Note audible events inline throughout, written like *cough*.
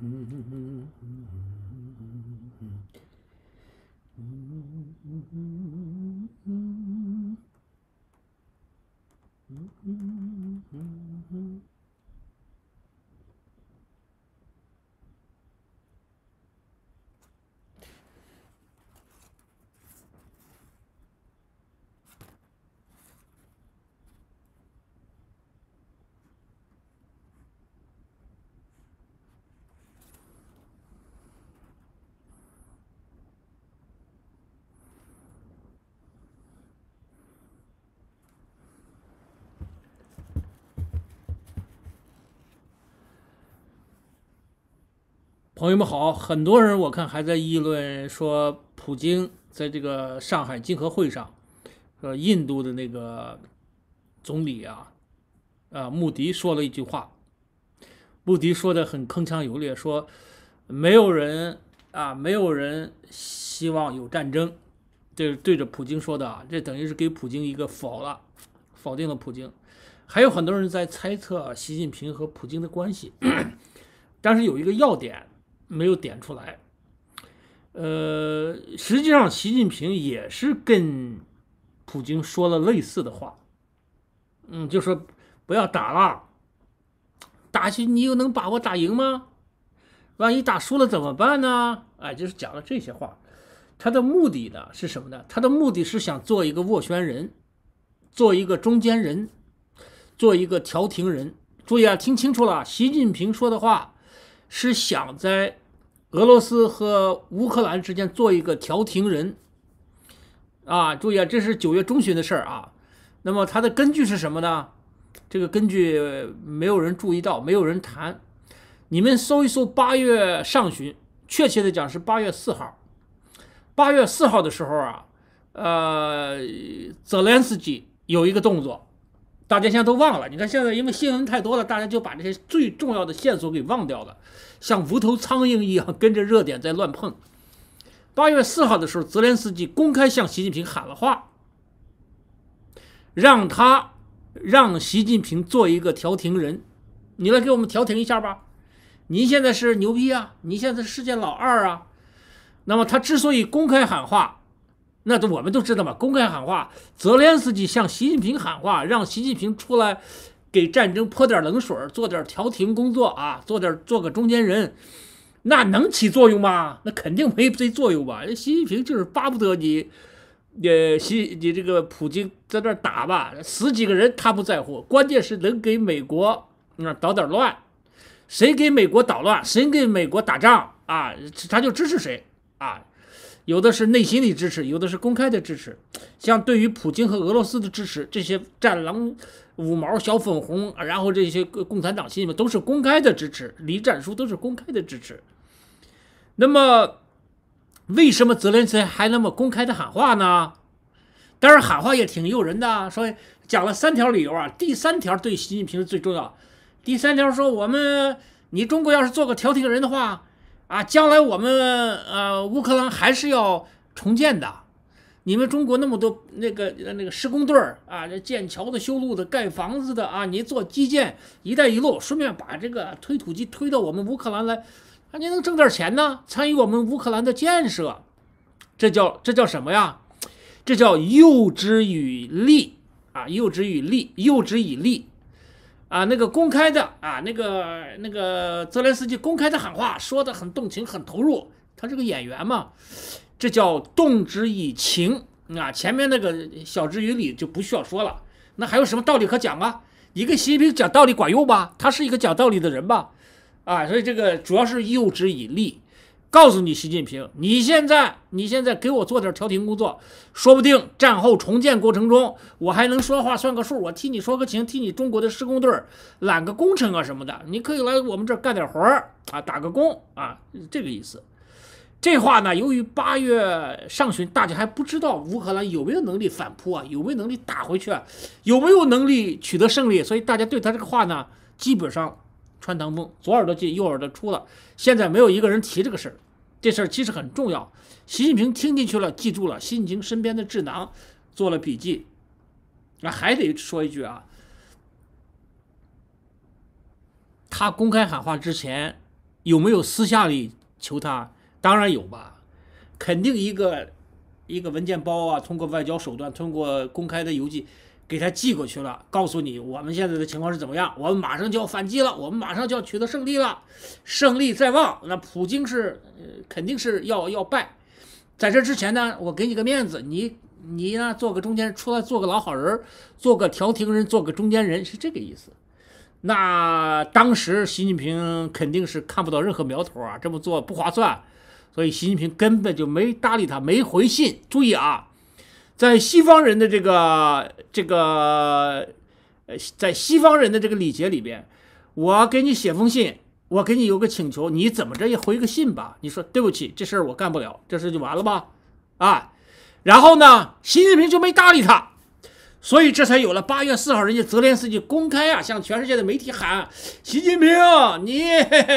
hmm 朋友们好，很多人我看还在议论说，普京在这个上海金合会上，说印度的那个总理啊，啊穆迪说了一句话，穆迪说的很铿锵有力，说没有人啊，没有人希望有战争，这是对着普京说的啊，这等于是给普京一个否了，否定了普京。还有很多人在猜测习近平和普京的关系，但是有一个要点。没有点出来，呃，实际上习近平也是跟普京说了类似的话，嗯，就说不要打了，打去你又能把握打赢吗？万一打输了怎么办呢？哎，就是讲了这些话，他的目的呢是什么呢？他的目的是想做一个斡旋人，做一个中间人，做一个调停人。注意啊，听清楚了，习近平说的话。是想在俄罗斯和乌克兰之间做一个调停人啊！注意啊，这是九月中旬的事儿啊。那么它的根据是什么呢？这个根据没有人注意到，没有人谈。你们搜一搜八月上旬，确切的讲是八月四号。八月四号的时候啊，呃，泽连斯基有一个动作。大家现在都忘了，你看现在因为新闻太多了，大家就把那些最重要的线索给忘掉了，像无头苍蝇一样跟着热点在乱碰。八月四号的时候，泽连斯基公开向习近平喊了话，让他让习近平做一个调停人，你来给我们调停一下吧。您现在是牛逼啊，您现在是世界老二啊。那么他之所以公开喊话。那都我们都知道嘛，公开喊话，泽连斯基向习近平喊话，让习近平出来给战争泼点冷水，做点调停工作啊，做点做个中间人，那能起作用吗？那肯定没这作用吧。习近平就是巴不得你，呃，习你这个普京在那打吧，死几个人他不在乎，关键是能给美国那捣点乱。谁给美国捣乱，谁给美国打仗啊，他就支持谁啊。有的是内心的支持，有的是公开的支持。像对于普京和俄罗斯的支持，这些战狼、五毛、小粉红，然后这些共产党亲们，都是公开的支持。李战书都是公开的支持。那么，为什么泽连斯基还那么公开的喊话呢？当然喊话也挺诱人的，说讲了三条理由啊。第三条对习近平最重要。第三条说我们，你中国要是做个调停人的话。啊，将来我们呃，乌克兰还是要重建的。你们中国那么多那个那个施工队儿啊，这建桥的、修路的、盖房子的啊，你做基建“一带一路”，顺便把这个推土机推到我们乌克兰来，啊，你能挣点钱呢？参与我们乌克兰的建设，这叫这叫什么呀？这叫诱之以利啊！诱之以利，诱之以利。啊，那个公开的啊，那个那个泽连斯基公开的喊话，说的很动情，很投入。他是个演员嘛，这叫动之以情啊。前面那个晓之以理就不需要说了。那还有什么道理可讲啊？一个习近平讲道理管用吧？他是一个讲道理的人吧？啊，所以这个主要是诱之以利。告诉你习近平，你现在，你现在给我做点调停工作，说不定战后重建过程中，我还能说话算个数，我替你说个情，替你中国的施工队揽个工程啊什么的，你可以来我们这儿干点活儿啊，打个工啊，这个意思。这话呢，由于八月上旬大家还不知道乌克兰有没有能力反扑啊，有没有能力打回去啊，有没有能力取得胜利，所以大家对他这个话呢，基本上。穿堂风，左耳朵进右耳朵出了。现在没有一个人提这个事儿，这事儿其实很重要。习近平听进去了，记住了，心情身边的智囊做了笔记。那还得说一句啊，他公开喊话之前，有没有私下里求他？当然有吧，肯定一个一个文件包啊，通过外交手段，通过公开的邮寄。给他寄过去了，告诉你我们现在的情况是怎么样，我们马上就要反击了，我们马上就要取得胜利了，胜利在望。那普京是，肯定是要要败。在这之前呢，我给你个面子，你你呢做个中间出来做个老好人，做个调停人，做个中间人是这个意思。那当时习近平肯定是看不到任何苗头啊，这么做不划算，所以习近平根本就没搭理他，没回信。注意啊。在西方人的这个这个，呃，在西方人的这个礼节里边，我给你写封信，我给你有个请求，你怎么着也回个信吧？你说对不起，这事儿我干不了，这事就完了吧？啊，然后呢，习近平就没搭理他，所以这才有了八月四号，人家泽连斯基公开啊向全世界的媒体喊：习近平，你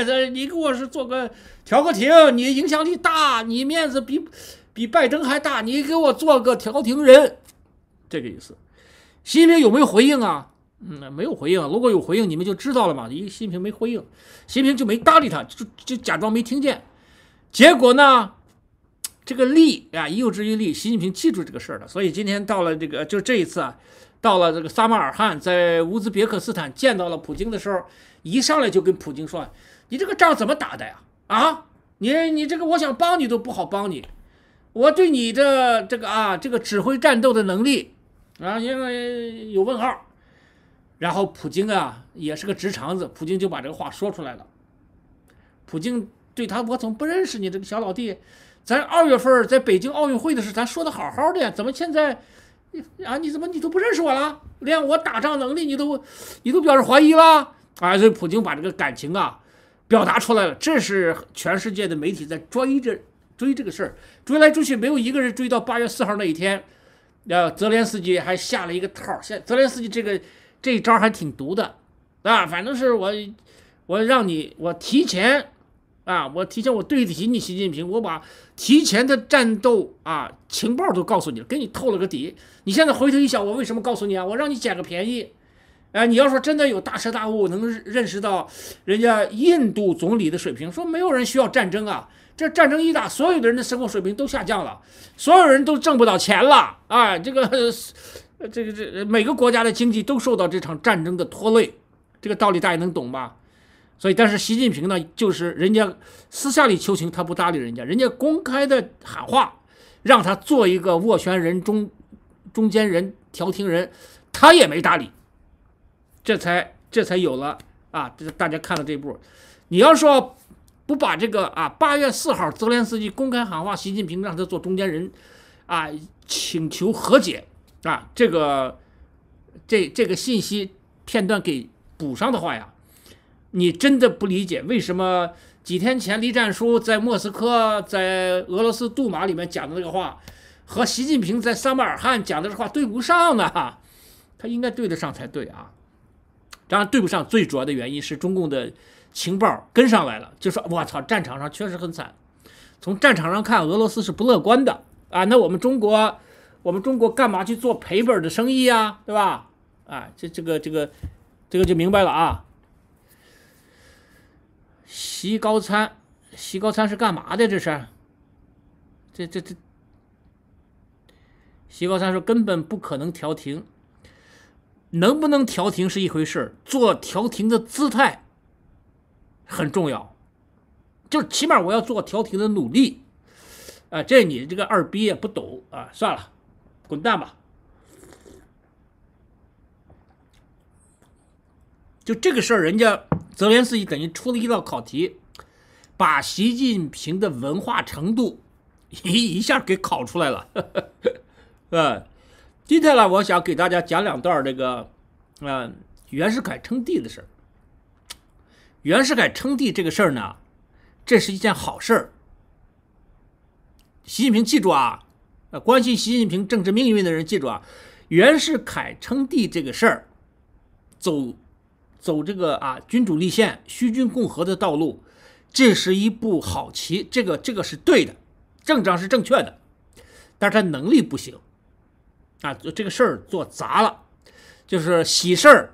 这你给我是做个调个停，你影响力大，你面子比。比拜登还大，你给我做个调停人，这个意思。习近平有没有回应啊？嗯，没有回应。如果有回应，你们就知道了嘛。一，习近平没回应，习近平就没搭理他，就就假装没听见。结果呢，这个力啊，又之于力。习近平记住这个事儿了，所以今天到了这个，就这一次啊，到了这个撒马尔罕，在乌兹别克斯坦见到了普京的时候，一上来就跟普京说：“你这个仗怎么打的呀？啊，你你这个，我想帮你都不好帮你。”我对你的这个啊，这个指挥战斗的能力，啊，因为有问号。然后普京啊，也是个直肠子，普京就把这个话说出来了。普京对他，我怎么不认识你这个小老弟？咱二月份在北京奥运会的时候，咱说的好好的，怎么现在，啊，你怎么你都不认识我了？连我打仗能力，你都，*laughs* 你都表示怀疑了？啊，所以普京把这个感情啊，表达出来了。这是全世界的媒体在追着。追这个事儿，追来追去，没有一个人追到八月四号那一天。呃，泽连斯基还下了一个套，现泽连斯基这个这一招还挺毒的，啊，反正是我我让你我提前啊，我提前我对得起你习近平，我把提前的战斗啊情报都告诉你了，给你透了个底。你现在回头一想，我为什么告诉你啊？我让你捡个便宜。哎，你要说真的有大彻大悟，能认识到人家印度总理的水平，说没有人需要战争啊。这战争一打，所有的人的生活水平都下降了，所有人都挣不到钱了，哎，这个，这个这每个国家的经济都受到这场战争的拖累，这个道理大家能懂吧？所以，但是习近平呢，就是人家私下里求情，他不搭理人家；，人家公开的喊话，让他做一个斡旋人、中中间人、调停人，他也没搭理，这才这才有了啊，这大家看了这步，你要说。不把这个啊，八月四号，泽连斯基公开喊话习近平，让他做中间人，啊，请求和解，啊，这个，这这个信息片段给补上的话呀，你真的不理解为什么几天前栗战书在莫斯科，在俄罗斯杜马里面讲的那个话，和习近平在撒马尔罕讲的这话对不上呢？哈，他应该对得上才对啊，当然对不上，最主要的原因是中共的。情报跟上来了，就说我操，战场上确实很惨。从战场上看，俄罗斯是不乐观的啊。那我们中国，我们中国干嘛去做赔本的生意呀？对吧？啊，这这个这个这个就明白了啊。习高参，习高参是干嘛的？这是，这这这，习高参说根本不可能调停。能不能调停是一回事做调停的姿态。很重要，就起码我要做调停的努力，啊，这你这个二逼也不懂啊，算了，滚蛋吧。就这个事儿，人家泽连斯基等于出了一道考题，把习近平的文化程度一一下给考出来了，*laughs* 啊，今天呢，我想给大家讲两段这个，啊，袁世凯称帝的事儿。袁世凯称帝这个事儿呢，这是一件好事儿。习近平记住啊，呃，关心习近平政治命运的人记住啊，袁世凯称帝这个事儿，走走这个啊君主立宪、虚君共和的道路，这是一步好棋，这个这个是对的，正章是正确的，但是他能力不行，啊，这个事儿做砸了，就是喜事儿。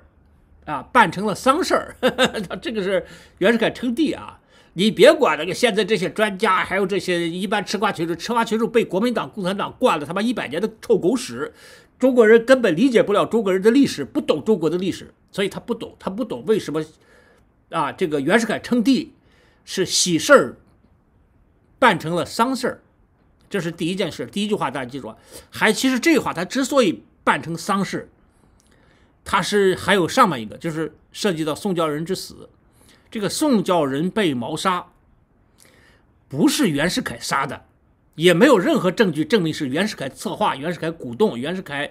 啊，办成了丧事儿，*laughs* 他这个是袁世凯称帝啊！你别管那个现在这些专家，还有这些一般吃瓜群众，吃瓜群众被国民党、共产党灌了他妈一百年的臭狗屎，中国人根本理解不了中国人的历史，不懂中国的历史，所以他不懂，他不懂为什么啊，这个袁世凯称帝是喜事儿，办成了丧事儿，这是第一件事，第一句话大家记住。还其实这话他之所以办成丧事。他是还有上半一个，就是涉及到宋教仁之死，这个宋教仁被谋杀，不是袁世凯杀的，也没有任何证据证明是袁世凯策划、袁世凯鼓动、袁世凯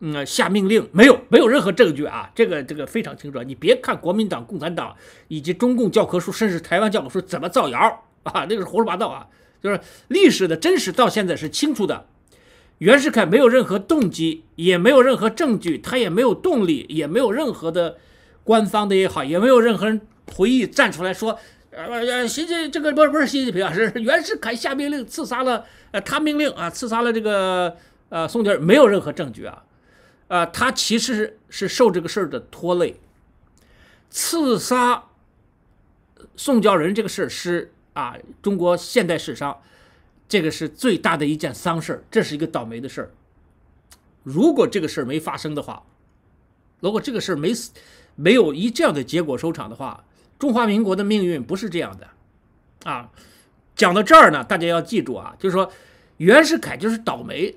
嗯下命令，没有，没有任何证据啊。这个这个非常清楚，你别看国民党、共产党以及中共教科书，甚至台湾教科书怎么造谣啊，那个是胡说八道啊，就是历史的真实到现在是清楚的。袁世凯没有任何动机，也没有任何证据，他也没有动力，也没有任何的官方的也好，也没有任何人回忆站出来说，呃，习近这个不是不是习近平啊，是袁世凯下命令刺杀了，呃，他命令啊，刺杀了这个呃宋教仁，没有任何证据啊，呃，他其实是受这个事儿的拖累，刺杀宋教仁这个事儿是啊，中国现代史上。这个是最大的一件丧事儿，这是一个倒霉的事儿。如果这个事儿没发生的话，如果这个事儿没死，没有以这样的结果收场的话，中华民国的命运不是这样的啊。讲到这儿呢，大家要记住啊，就是说袁世凯就是倒霉，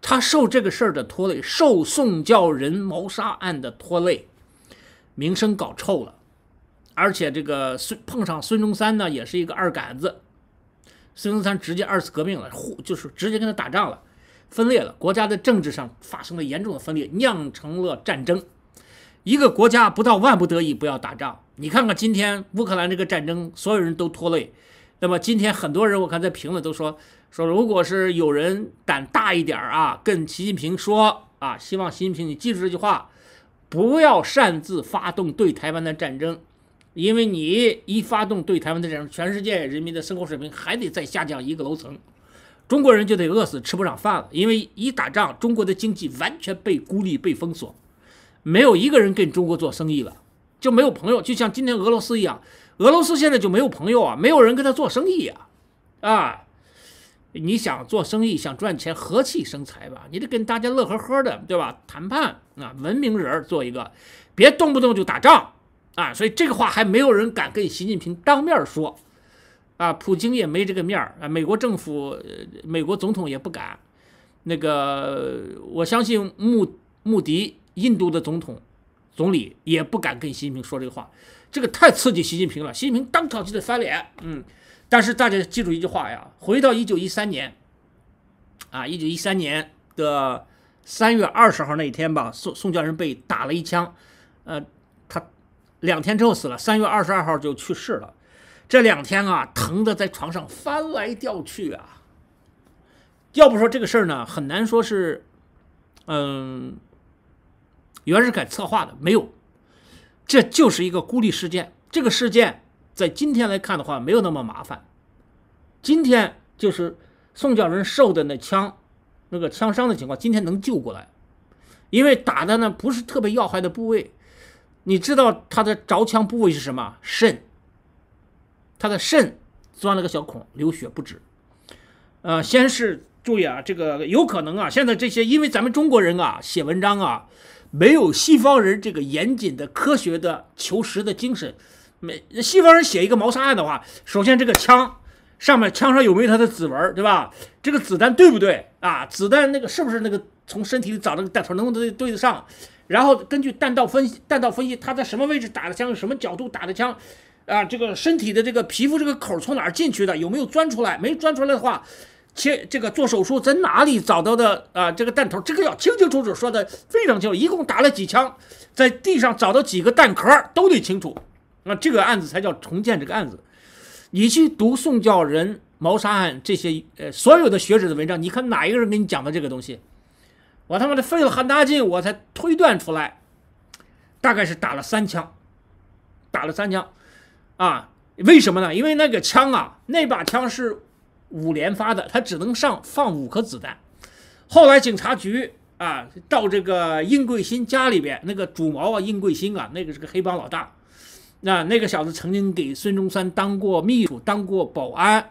他受这个事儿的拖累，受宋教仁谋杀案的拖累，名声搞臭了，而且这个孙碰上孙中山呢，也是一个二杆子。孙中山直接二次革命了，互就是直接跟他打仗了，分裂了，国家在政治上发生了严重的分裂，酿成了战争。一个国家不到万不得已不要打仗。你看看今天乌克兰这个战争，所有人都拖累。那么今天很多人我看在评论都说说，如果是有人胆大一点啊，跟习近平说啊，希望习近平你记住这句话，不要擅自发动对台湾的战争。因为你一发动对台湾的战争，全世界人民的生活水平还得再下降一个楼层，中国人就得饿死，吃不上饭了。因为一打仗，中国的经济完全被孤立、被封锁，没有一个人跟中国做生意了，就没有朋友。就像今天俄罗斯一样，俄罗斯现在就没有朋友啊，没有人跟他做生意啊。啊，你想做生意、想赚钱，和气生财吧，你得跟大家乐呵呵的，对吧？谈判啊，文明人做一个，别动不动就打仗。啊，所以这个话还没有人敢跟习近平当面说，啊，普京也没这个面儿啊，美国政府、美国总统也不敢，那个我相信穆穆迪印度的总统总理也不敢跟习近平说这个话，这个太刺激习近平了，习近平当场就得翻脸。嗯，但是大家记住一句话呀，回到一九一三年，啊，一九一三年的三月二十号那一天吧，宋宋教仁被打了一枪，呃。两天之后死了，三月二十二号就去世了。这两天啊，疼的在床上翻来掉去啊。要不说这个事儿呢，很难说是，嗯，袁世凯策划的没有，这就是一个孤立事件。这个事件在今天来看的话，没有那么麻烦。今天就是宋教仁受的那枪，那个枪伤的情况，今天能救过来，因为打的呢不是特别要害的部位。你知道他的着枪部位是什么？肾，他的肾钻了个小孔，流血不止。呃，先是注意啊，这个有可能啊。现在这些，因为咱们中国人啊写文章啊，没有西方人这个严谨的、科学的、求实的精神。没西方人写一个谋杀案的话，首先这个枪上面枪上有没有他的指纹，对吧？这个子弹对不对啊？子弹那个是不是那个从身体里长那个弹头，能不能对得上？然后根据弹道分析，弹道分析，他在什么位置打的枪，什么角度打的枪，啊，这个身体的这个皮肤这个口从哪儿进去的，有没有钻出来？没钻出来的话，切这个做手术在哪里找到的啊？这个弹头，这个要清清楚楚说的非常清楚。一共打了几枪，在地上找到几个弹壳都得清楚。那这个案子才叫重建这个案子。你去读宋教仁谋杀案这些呃所有的学者的文章，你看哪一个人给你讲的这个东西？我他妈的费了很大劲，我才推断出来，大概是打了三枪，打了三枪，啊，为什么呢？因为那个枪啊，那把枪是五连发的，它只能上放五颗子弹。后来警察局啊，到这个应桂新家里边，那个主谋啊，应桂新啊，那个是个黑帮老大，那那个小子曾经给孙中山当过秘书，当过保安。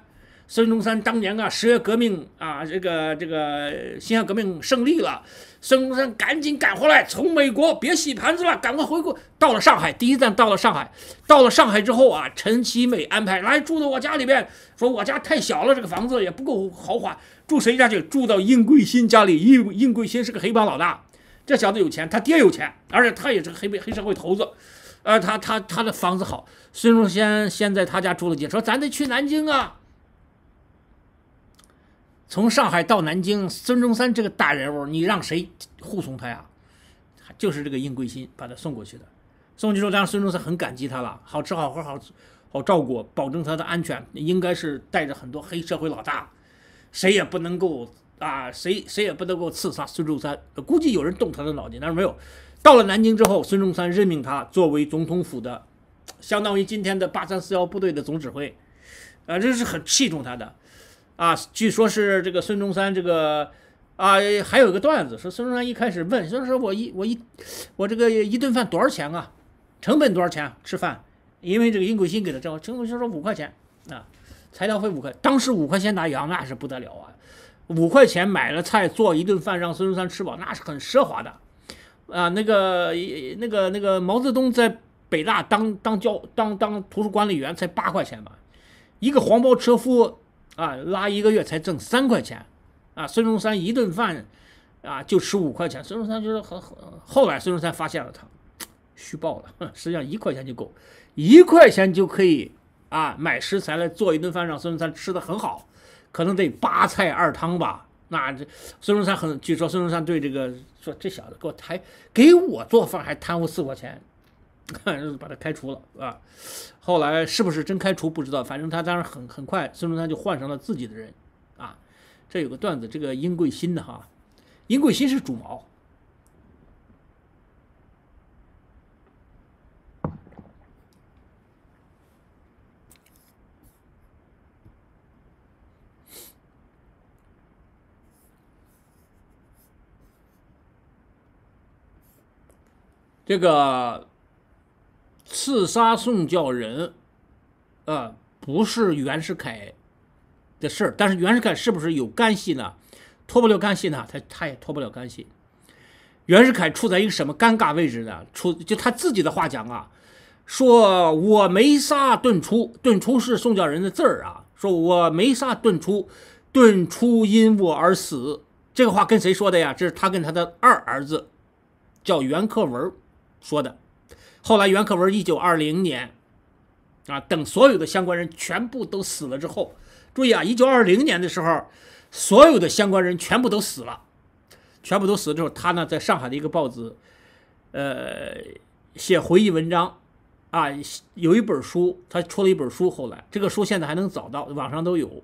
孙中山当年啊，十月革命啊，这个这个辛亥革命胜利了，孙中山赶紧赶回来，从美国别洗盘子了，赶快回国。到了上海，第一站到了上海，到了上海之后啊，陈其美安排来住到我家里边，说我家太小了，这个房子也不够豪华，住谁家去？住到应桂新家里。应印桂新是个黑帮老大，这小子有钱，他爹有钱，而且他也是个黑黑社会头子，呃，他他他的房子好，孙中山先在他家住了几天，说咱得去南京啊。从上海到南京，孙中山这个大人物，你让谁护送他呀？就是这个应桂馨把他送过去的。送去之后，当然孙中山很感激他了，好吃好喝，好好照顾，保证他的安全。应该是带着很多黑社会老大，谁也不能够啊，谁谁也不能够刺杀孙中山。估计有人动他的脑筋，但是没有。到了南京之后，孙中山任命他作为总统府的，相当于今天的八三四幺部队的总指挥。呃，这是很器重他的。啊，据说，是这个孙中山，这个，啊，还有个段子，说孙中山一开始问，中说我一我一我这个一顿饭多少钱啊？成本多少钱？吃饭？因为这个殷桂新给他交，成本就说五块钱啊，材料费五块，当时五块钱大洋那是不得了啊，五块钱买了菜做一顿饭让孙中山吃饱，那是很奢华的，啊，那个那个那个毛泽东在北大当当教当当图书管理员才八块钱吧，一个黄包车夫。啊，拉一个月才挣三块钱，啊，孙中山一顿饭，啊，就吃五块钱。孙中山就是很，后来，孙中山发现了他虚报了，*laughs* 实际上一块钱就够，一块钱就可以啊买食材来做一顿饭，让孙中山吃的很好，可能得八菜二汤吧。那这孙中山很，据说孙中山对这个说这小子给我抬给我做饭还贪污四块钱。*laughs* 把他开除了，啊。后来是不是真开除不知道，反正他当时很很快，孙中山就换成了自己的人，啊，这有个段子，这个殷桂新的哈，殷桂新是主谋，这个。刺杀宋教仁，呃，不是袁世凯的事儿，但是袁世凯是不是有干系呢？脱不了干系呢，他他也脱不了干系。袁世凯处在一个什么尴尬位置呢？处就他自己的话讲啊，说我没杀顿初，顿初是宋教仁的字儿啊，说我没杀顿初，顿初因我而死。这个话跟谁说的呀？这是他跟他的二儿子叫袁克文说的。后来，袁克文一九二零年，啊，等所有的相关人全部都死了之后，注意啊，一九二零年的时候，所有的相关人全部都死了，全部都死了之后，他呢，在上海的一个报纸，呃，写回忆文章，啊，有一本书，他出了一本书。后来，这个书现在还能找到，网上都有，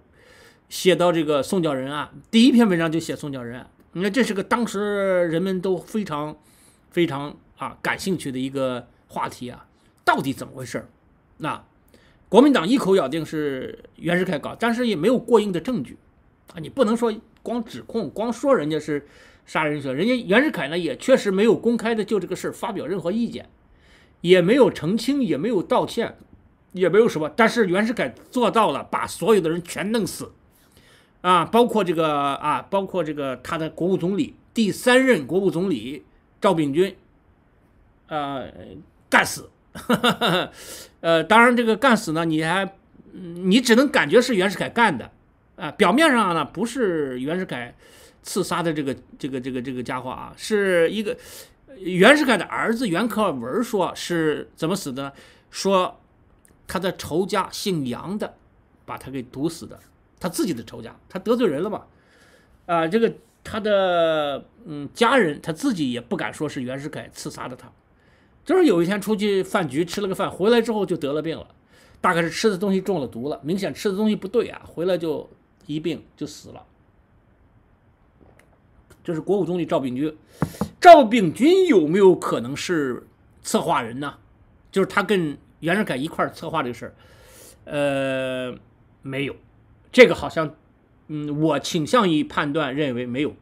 写到这个宋教仁案，第一篇文章就写宋教仁。你看，这是个当时人们都非常、非常啊感兴趣的一个。话题啊，到底怎么回事儿？那国民党一口咬定是袁世凯搞，但是也没有过硬的证据，啊，你不能说光指控，光说人家是杀人者。人家袁世凯呢，也确实没有公开的就这个事儿发表任何意见，也没有澄清，也没有道歉，也没有什么。但是袁世凯做到了，把所有的人全弄死，啊，包括这个啊，包括这个他的国务总理，第三任国务总理赵秉钧，呃。干死，*laughs* 呃，当然这个干死呢，你还，你只能感觉是袁世凯干的，啊，表面上呢不是袁世凯刺杀的这个这个这个这个家伙啊，是一个袁世凯的儿子袁克文说是怎么死的？说他的仇家姓杨的把他给毒死的，他自己的仇家，他得罪人了吧？啊，这个他的嗯家人他自己也不敢说是袁世凯刺杀的他。就是有一天出去饭局吃了个饭，回来之后就得了病了，大概是吃的东西中了毒了，明显吃的东西不对啊，回来就一病就死了。这是国务总理赵秉钧，赵秉钧有没有可能是策划人呢？就是他跟袁世凯一块策划这个事儿，呃，没有，这个好像，嗯，我倾向于判断认为没有。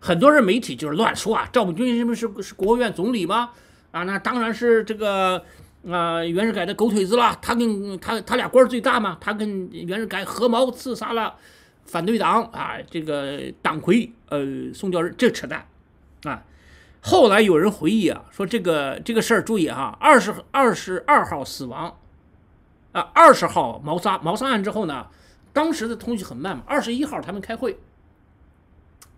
很多人媒体就是乱说啊，赵秉钧是不是是国务院总理吗？啊，那当然是这个啊，袁世凯的狗腿子了。他跟他他俩官最大嘛，他跟袁世凯合谋刺杀了反对党啊，这个党魁呃，宋教仁。这扯淡啊！后来有人回忆啊，说这个这个事儿，注意哈，二十二十二号死亡啊，二十号谋杀谋杀案之后呢，当时的通讯很慢嘛，二十一号他们开会，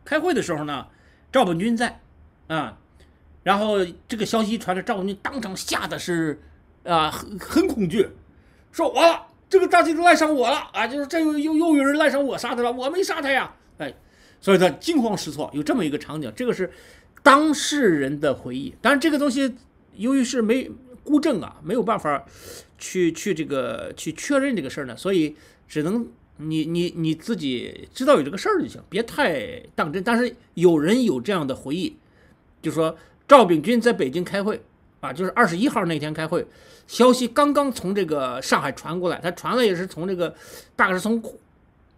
开会的时候呢，赵本钧在啊。然后这个消息传来，赵文军当场吓得是，啊很很恐惧，说完了，这个大计赖上我了啊！就是这又又又有人赖上我杀他了，我没杀他呀，哎，所以他惊慌失措，有这么一个场景，这个是当事人的回忆。但是这个东西由于是没孤证啊，没有办法去去这个去确认这个事儿呢，所以只能你你你自己知道有这个事儿就行，别太当真。但是有人有这样的回忆，就说。赵炳钧在北京开会，啊，就是二十一号那天开会，消息刚刚从这个上海传过来，他传了也是从这个，大概是从，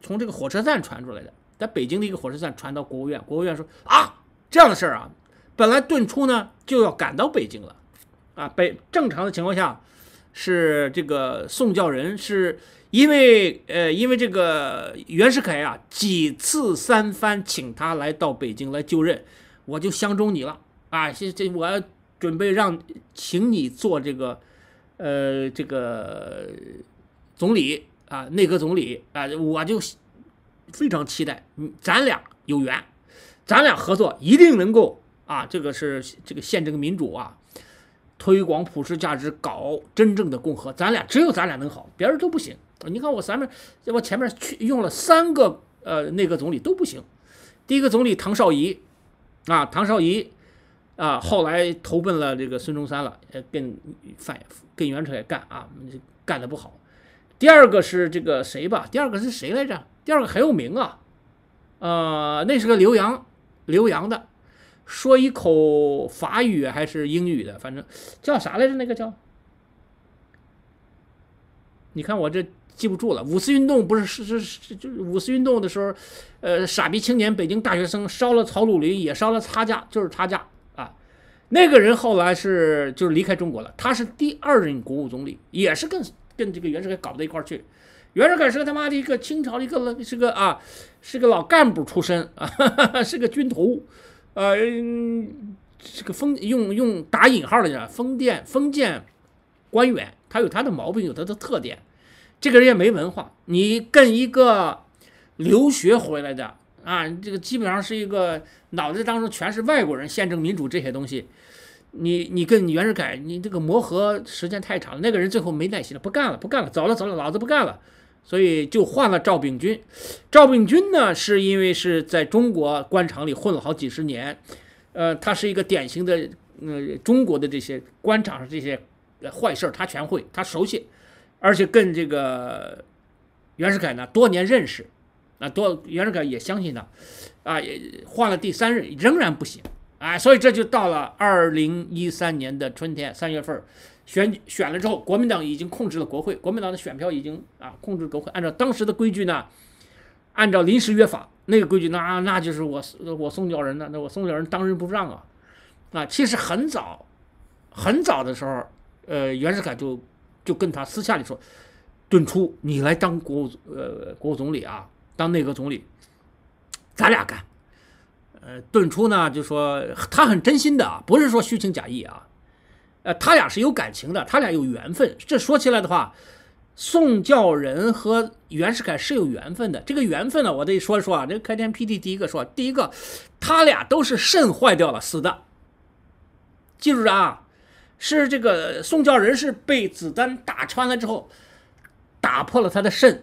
从这个火车站传出来的，在北京的一个火车站传到国务院，国务院说啊，这样的事儿啊，本来顿出呢就要赶到北京了，啊，北正常的情况下，是这个宋教仁是因为呃因为这个袁世凯啊几次三番请他来到北京来就任，我就相中你了。啊，这这我准备让请你做这个，呃，这个总理啊，内阁总理啊，我就非常期待，咱俩有缘，咱俩合作一定能够啊，这个是这个宪政民主啊，推广普世价值，搞真正的共和，咱俩只有咱俩能好，别人都不行。你看我咱们我前面去用了三个呃内阁总理都不行，第一个总理唐绍仪啊，唐绍仪。啊，后来投奔了这个孙中山了，呃，跟范跟袁世凯干啊，干的不好。第二个是这个谁吧？第二个是谁来着？第二个很有名啊，呃，那是个留洋留洋的，说一口法语还是英语的，反正叫啥来着？那个叫，你看我这记不住了。五四运动不是是是是，就五四运动的时候，呃，傻逼青年北京大学生烧了曹汝霖，也烧了差价，就是差价。那个人后来是就是离开中国了，他是第二任国务总理，也是跟跟这个袁世凯搞不到一块儿去。袁世凯是个他妈的一个清朝的一个是个啊是个老干部出身啊，是个军头，啊是个封用用打引号的叫封建封建官员，他有他的毛病，有他的特点。这个人也没文化，你跟一个留学回来的。啊，这个基本上是一个脑子当中全是外国人、宪政、民主这些东西。你你跟袁世凯你这个磨合时间太长了，那个人最后没耐心了，不干了，不干了，走了走了，老子不干了。所以就换了赵秉钧。赵秉钧呢，是因为是在中国官场里混了好几十年，呃，他是一个典型的呃中国的这些官场上这些坏事儿他全会，他熟悉，而且跟这个袁世凯呢多年认识。啊，多袁世凯也相信他，啊，也换了第三任仍然不行，啊，所以这就到了二零一三年的春天三月份，选举选了之后，国民党已经控制了国会，国民党的选票已经啊控制国会。按照当时的规矩呢，按照临时约法那个规矩，那那就是我我宋教仁的，那我宋教仁当仁不让啊。啊，其实很早很早的时候，呃，袁世凯就就跟他私下里说，顿初你来当国务呃国务总理啊。当内阁总理，咱俩干。呃，顿初呢，就说他很真心的啊，不是说虚情假意啊。呃，他俩是有感情的，他俩有缘分。这说起来的话，宋教仁和袁世凯是有缘分的。这个缘分呢，我得说一说啊。这个开天辟地第一个说，第一个，他俩都是肾坏掉了死的。记住啊，是这个宋教仁是被子弹打穿了之后，打破了他的肾。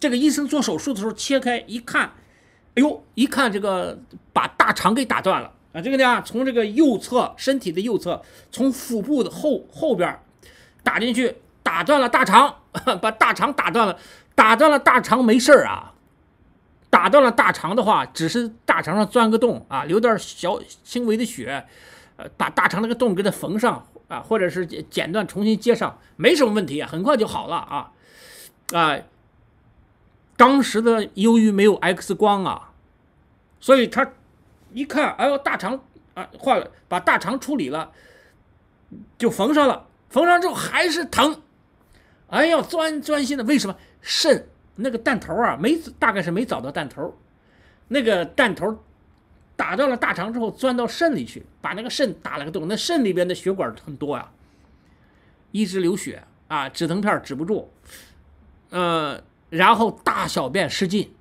这个医生做手术的时候切开一看，哎呦，一看这个把大肠给打断了啊！这个呢，从这个右侧身体的右侧，从腹部的后后边打进去，打断了大肠，*laughs* 把大肠打断了，打断了大肠没事儿啊。打断了大肠的话，只是大肠上钻个洞啊，流点小轻微的血，呃，把大肠那个洞给它缝上啊，或者是剪断重新接上，没什么问题很快就好了啊啊。当时的由于没有 X 光啊，所以他一看，哎呦，大肠啊，坏了，把大肠处理了，就缝上了。缝上之后还是疼，哎呦，钻钻心的。为什么？肾那个弹头啊，没大概是没找到弹头，那个弹头打到了大肠之后，钻到肾里去，把那个肾打了个洞。那肾里边的血管很多呀，一直流血啊，止疼片止不住，呃。然后大小便失禁，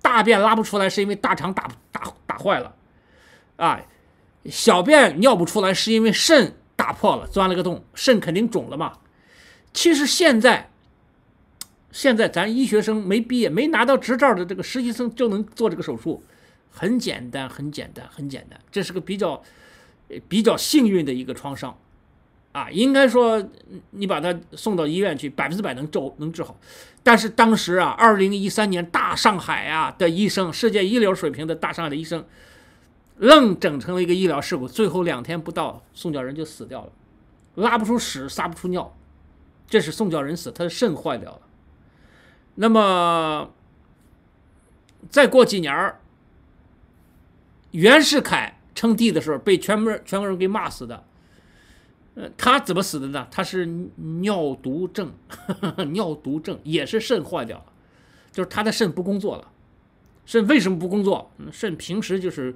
大便拉不出来，是因为大肠打打打坏了，啊，小便尿不出来，是因为肾打破了，钻了个洞，肾肯定肿了嘛。其实现在，现在咱医学生没毕业、没拿到执照的这个实习生就能做这个手术，很简单，很简单，很简单。这是个比较，比较幸运的一个创伤。啊，应该说你把他送到医院去，百分之百能治能治好。但是当时啊，二零一三年大上海啊的医生，世界一流水平的大上海的医生，愣整成了一个医疗事故。最后两天不到，宋教仁就死掉了，拉不出屎，撒不出尿。这是宋教仁死，他的肾坏掉了。那么再过几年儿，袁世凯称帝的时候，被全部全国人给骂死的。呃，他怎么死的呢？他是尿毒症，*laughs* 尿毒症也是肾坏掉了，就是他的肾不工作了。肾为什么不工作？肾平时就是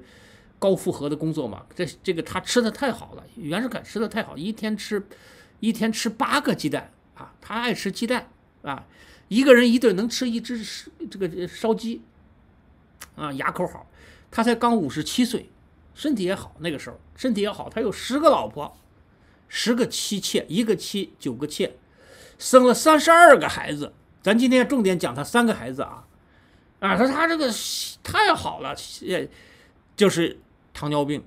高负荷的工作嘛。这这个他吃的太好了，袁世凯吃的太好，一天吃一天吃八个鸡蛋啊，他爱吃鸡蛋啊，一个人一顿能吃一只这个烧鸡啊，牙口好，他才刚五十七岁，身体也好，那个时候身体也好，他有十个老婆。十个妻妾，一个妻九个妾，生了三十二个孩子。咱今天重点讲他三个孩子啊，啊，说他这个太好了，就是糖尿病、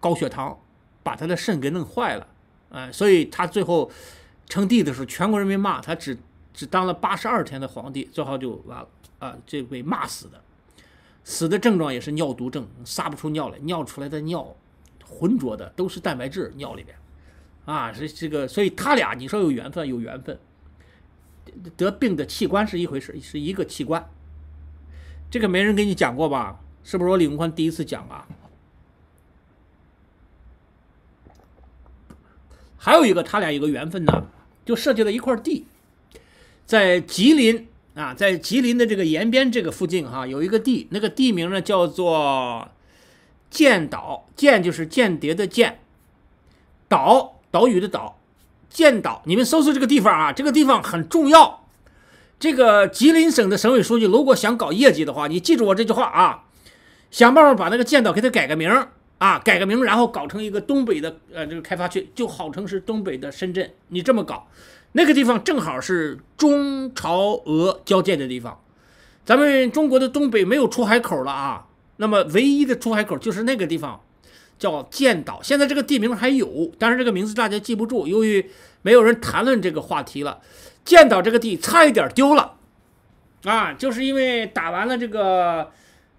高血糖，把他的肾给弄坏了，啊，所以他最后称帝的时候，全国人民骂他，只只当了八十二天的皇帝，最后就完了啊，这被骂死的，死的症状也是尿毒症，撒不出尿来，尿出来的尿浑浊的，都是蛋白质，尿里边。啊，是这个，所以他俩你说有缘分，有缘分。得病的器官是一回事，是一个器官。这个没人跟你讲过吧？是不是我李洪宽第一次讲啊？还有一个，他俩有个缘分呢，就涉及了一块地，在吉林啊，在吉林的这个延边这个附近哈，有一个地，那个地名呢叫做间岛，间就是间谍的间，岛。岛屿的岛，建岛，你们搜搜这个地方啊，这个地方很重要。这个吉林省的省委书记如果想搞业绩的话，你记住我这句话啊，想办法把那个建岛给他改个名啊，改个名，然后搞成一个东北的呃这个开发区，就好成是东北的深圳。你这么搞，那个地方正好是中朝俄交界的地方，咱们中国的东北没有出海口了啊，那么唯一的出海口就是那个地方。叫建岛，现在这个地名还有，但是这个名字大家记不住，由于没有人谈论这个话题了，建岛这个地差一点丢了，啊，就是因为打完了这个，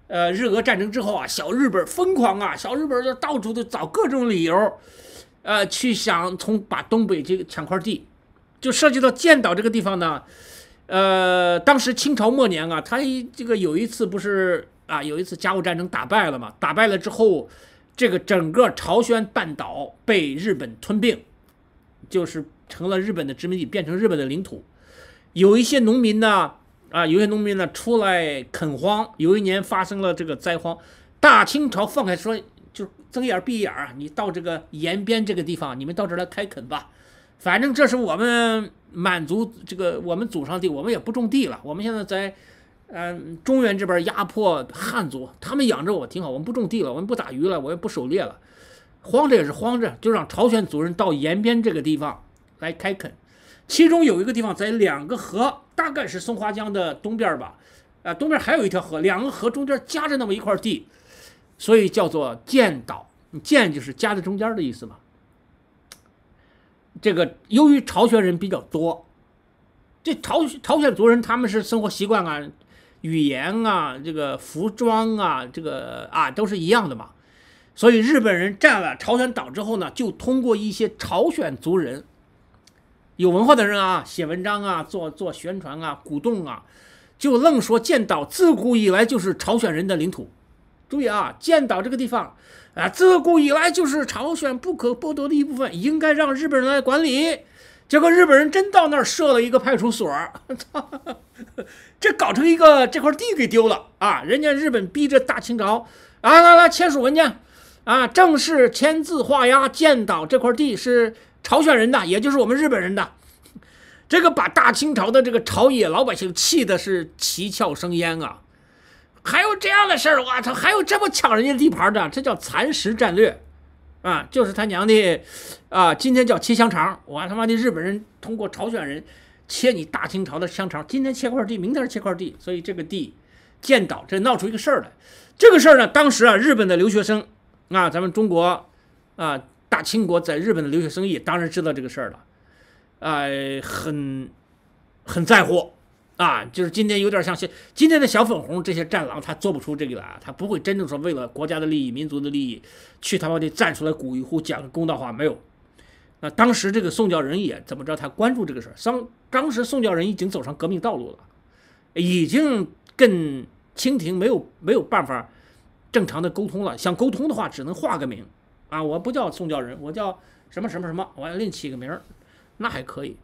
呃，日俄战争之后啊，小日本疯狂啊，小日本就到处都找各种理由，呃，去想从把东北这个抢块地，就涉及到建岛这个地方呢，呃，当时清朝末年啊，他一这个有一次不是啊，有一次甲午战争打败了嘛，打败了之后。这个整个朝鲜半岛被日本吞并，就是成了日本的殖民地，变成日本的领土。有一些农民呢，啊，有些农民呢出来垦荒。有一年发生了这个灾荒，大清朝放开说，就睁眼闭眼啊，你到这个延边这个地方，你们到这儿来开垦吧。反正这是我们满族这个我们祖上的，我们也不种地了，我们现在在。嗯，中原这边压迫汉族，他们养着我挺好。我们不种地了，我们不打鱼了，我也不狩猎了，荒着也是荒着，就让朝鲜族人到延边这个地方来开垦。其中有一个地方在两个河，大概是松花江的东边吧，啊，东边还有一条河，两个河中间夹着那么一块地，所以叫做建岛。建就是夹在中间的意思嘛。这个由于朝鲜人比较多，这朝朝鲜族人他们是生活习惯啊。语言啊，这个服装啊，这个啊，都是一样的嘛。所以日本人占了朝鲜岛之后呢，就通过一些朝鲜族人，有文化的人啊，写文章啊，做做宣传啊，鼓动啊，就愣说建岛自古以来就是朝鲜人的领土。注意啊，建岛这个地方啊，自古以来就是朝鲜不可剥夺的一部分，应该让日本人来管理。结果日本人真到那儿设了一个派出所。*laughs* *laughs* 这搞成一个这块地给丢了啊！人家日本逼着大清朝，啊，来来签署文件啊，正式签字画押，见到这块地是朝鲜人的，也就是我们日本人的。这个把大清朝的这个朝野老百姓气的是七窍生烟啊！还有这样的事儿，我操！还有这么抢人家地盘的，这叫蚕食战略啊！就是他娘的啊，今天叫切香肠，我他妈的日本人通过朝鲜人。切你大清朝的香肠，今天切块地，明天切块地，所以这个地建岛，这闹出一个事儿来。这个事儿呢，当时啊，日本的留学生，啊，咱们中国，啊，大清国在日本的留学生也当然知道这个事儿了，啊，很很在乎，啊，就是今天有点像现今天的小粉红，这些战狼他做不出这个来，他不会真正说为了国家的利益、民族的利益去他妈的站出来鼓一呼，讲个公道话，没有。那当时这个宋教仁也怎么着？他关注这个事儿。当当时宋教仁已经走上革命道路了，已经跟清廷没有没有办法正常的沟通了。想沟通的话，只能化个名啊！我不叫宋教仁，我叫什么什么什么，我要另起个名儿，那还可以。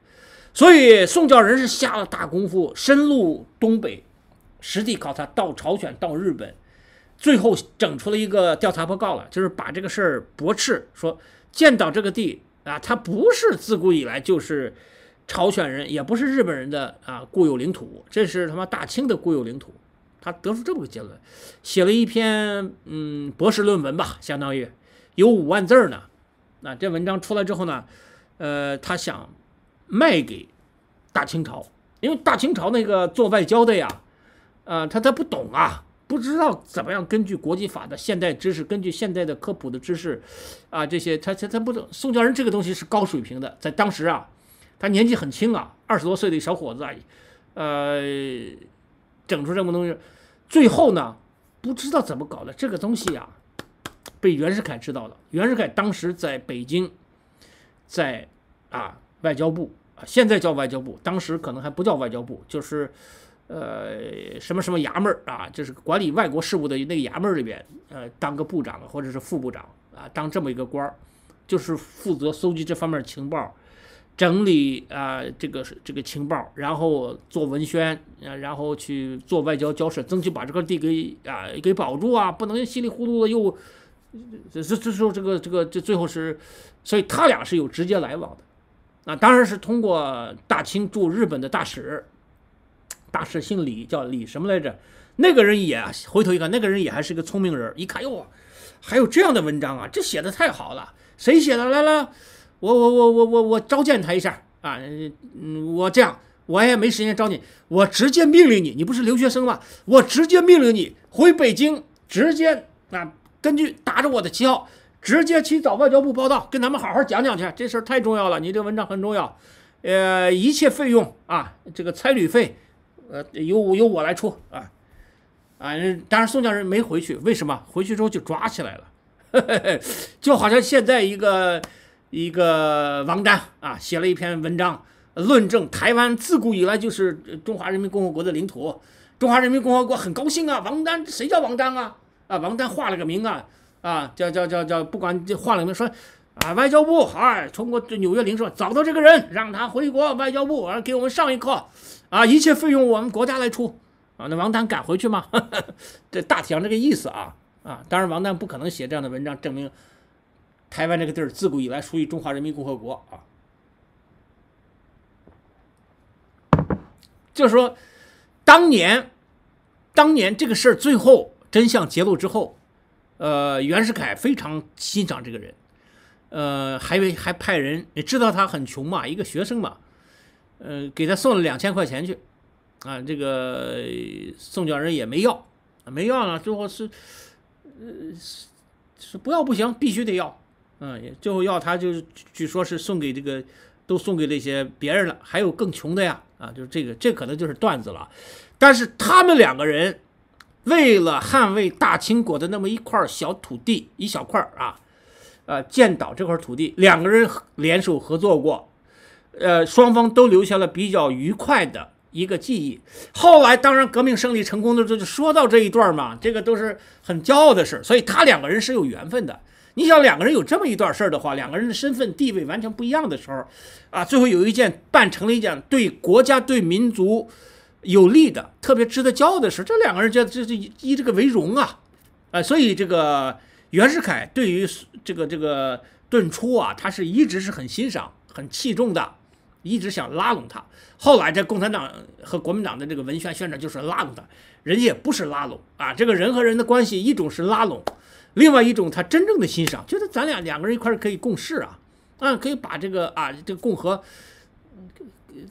所以宋教仁是下了大功夫，深入东北，实地考察，到朝鲜，到日本，最后整出了一个调查报告了，就是把这个事儿驳斥，说建到这个地。啊，他不是自古以来就是朝鲜人，也不是日本人的啊固有领土，这是他妈大清的固有领土。他得出这么个结论，写了一篇嗯博士论文吧，相当于有五万字儿呢。那这文章出来之后呢，呃，他想卖给大清朝，因为大清朝那个做外交的呀，啊，他他不懂啊。不知道怎么样根据国际法的现代知识，根据现代的科普的知识，啊，这些他他他不懂。宋教仁这个东西是高水平的，在当时啊，他年纪很轻啊，二十多岁的小伙子啊，呃，整出这么东西，最后呢，不知道怎么搞的，这个东西啊，被袁世凯知道了。袁世凯当时在北京，在啊外交部啊，现在叫外交部，当时可能还不叫外交部，就是。呃，什么什么衙门儿啊，就是管理外国事务的那个衙门里边，呃，当个部长或者是副部长啊，当这么一个官儿，就是负责搜集这方面情报，整理啊这个这个情报，然后做文宣，然后去做外交交涉，争取把这块地给啊给保住啊，不能稀里糊涂的又这这候，这个这个这最后是，所以他俩是有直接来往的，啊，当然是通过大清驻日本的大使。大师姓李，叫李什么来着？那个人也回头一看，那个人也还是个聪明人。一看，哟，还有这样的文章啊，这写的太好了。谁写的？来了，我我我我我我召见他一下啊。嗯，我这样，我也没时间召你，我直接命令你，你不是留学生吗？我直接命令你回北京，直接啊，根据打着我的旗号，直接去找外交部报道，跟他们好好讲讲去。这事儿太重要了，你这文章很重要。呃，一切费用啊，这个差旅费。呃，由我由我来出啊，啊！当然宋教人没回去，为什么？回去之后就抓起来了，*laughs* 就好像现在一个一个王丹啊，写了一篇文章，论证台湾自古以来就是中华人民共和国的领土。中华人民共和国很高兴啊，王丹谁叫王丹啊？啊，王丹化了个名啊啊，叫叫叫叫，不管就化了个名说啊，外交部啊，通过纽约领事找到这个人，让他回国，外交部啊，给我们上一课。啊，一切费用我们国家来出，啊，那王丹敢回去吗？*laughs* 这大体上这个意思啊，啊，当然王丹不可能写这样的文章证明台湾这个地儿自古以来属于中华人民共和国啊。就说当年，当年这个事儿最后真相揭露之后，呃，袁世凯非常欣赏这个人，呃，还还派人，你知道他很穷嘛，一个学生嘛。嗯，给他送了两千块钱去，啊，这个送教人也没要，没要呢，最后是，呃，是不要不行，必须得要，嗯，最后要他就是据说是送给这个，都送给那些别人了，还有更穷的呀，啊，就是这个，这可能就是段子了。但是他们两个人，为了捍卫大清国的那么一块小土地，一小块啊，呃，建岛这块土地，两个人联手合作过。呃，双方都留下了比较愉快的一个记忆。后来当然革命胜利成功的这就说到这一段嘛，这个都是很骄傲的事所以他两个人是有缘分的。你想两个人有这么一段事儿的话，两个人的身份地位完全不一样的时候，啊，最后有一件办成了一件对国家对民族有利的，特别值得骄傲的事这两个人就就就以这个为荣啊，啊，所以这个袁世凯对于这个这个顿初啊，他是一直是很欣赏、很器重的。一直想拉拢他，后来这共产党和国民党的这个文宣宣传就是拉拢他，人家也不是拉拢啊。这个人和人的关系，一种是拉拢，另外一种他真正的欣赏，觉得咱俩两个人一块可以共事啊，啊，可以把这个啊这个共和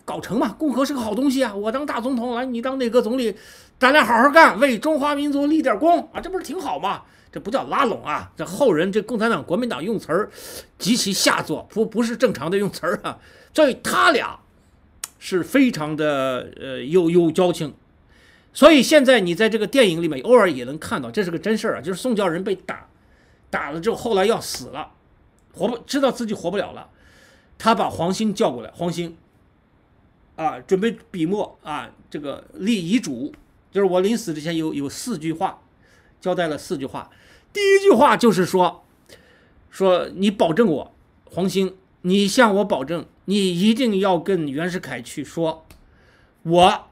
搞成嘛。共和是个好东西啊，我当大总统来，你当内阁总理，咱俩好好干，为中华民族立点功啊，这不是挺好嘛？这不叫拉拢啊，这后人这共产党国民党用词儿极其下作，不不是正常的用词儿啊。所以他俩是非常的呃有有交情，所以现在你在这个电影里面偶尔也能看到，这是个真事儿啊，就是宋教仁被打，打了之后后来要死了，活不知道自己活不了了，他把黄兴叫过来，黄兴啊准备笔墨啊这个立遗嘱，就是我临死之前有有四句话交代了四句话，第一句话就是说说你保证我黄兴。你向我保证，你一定要跟袁世凯去说，我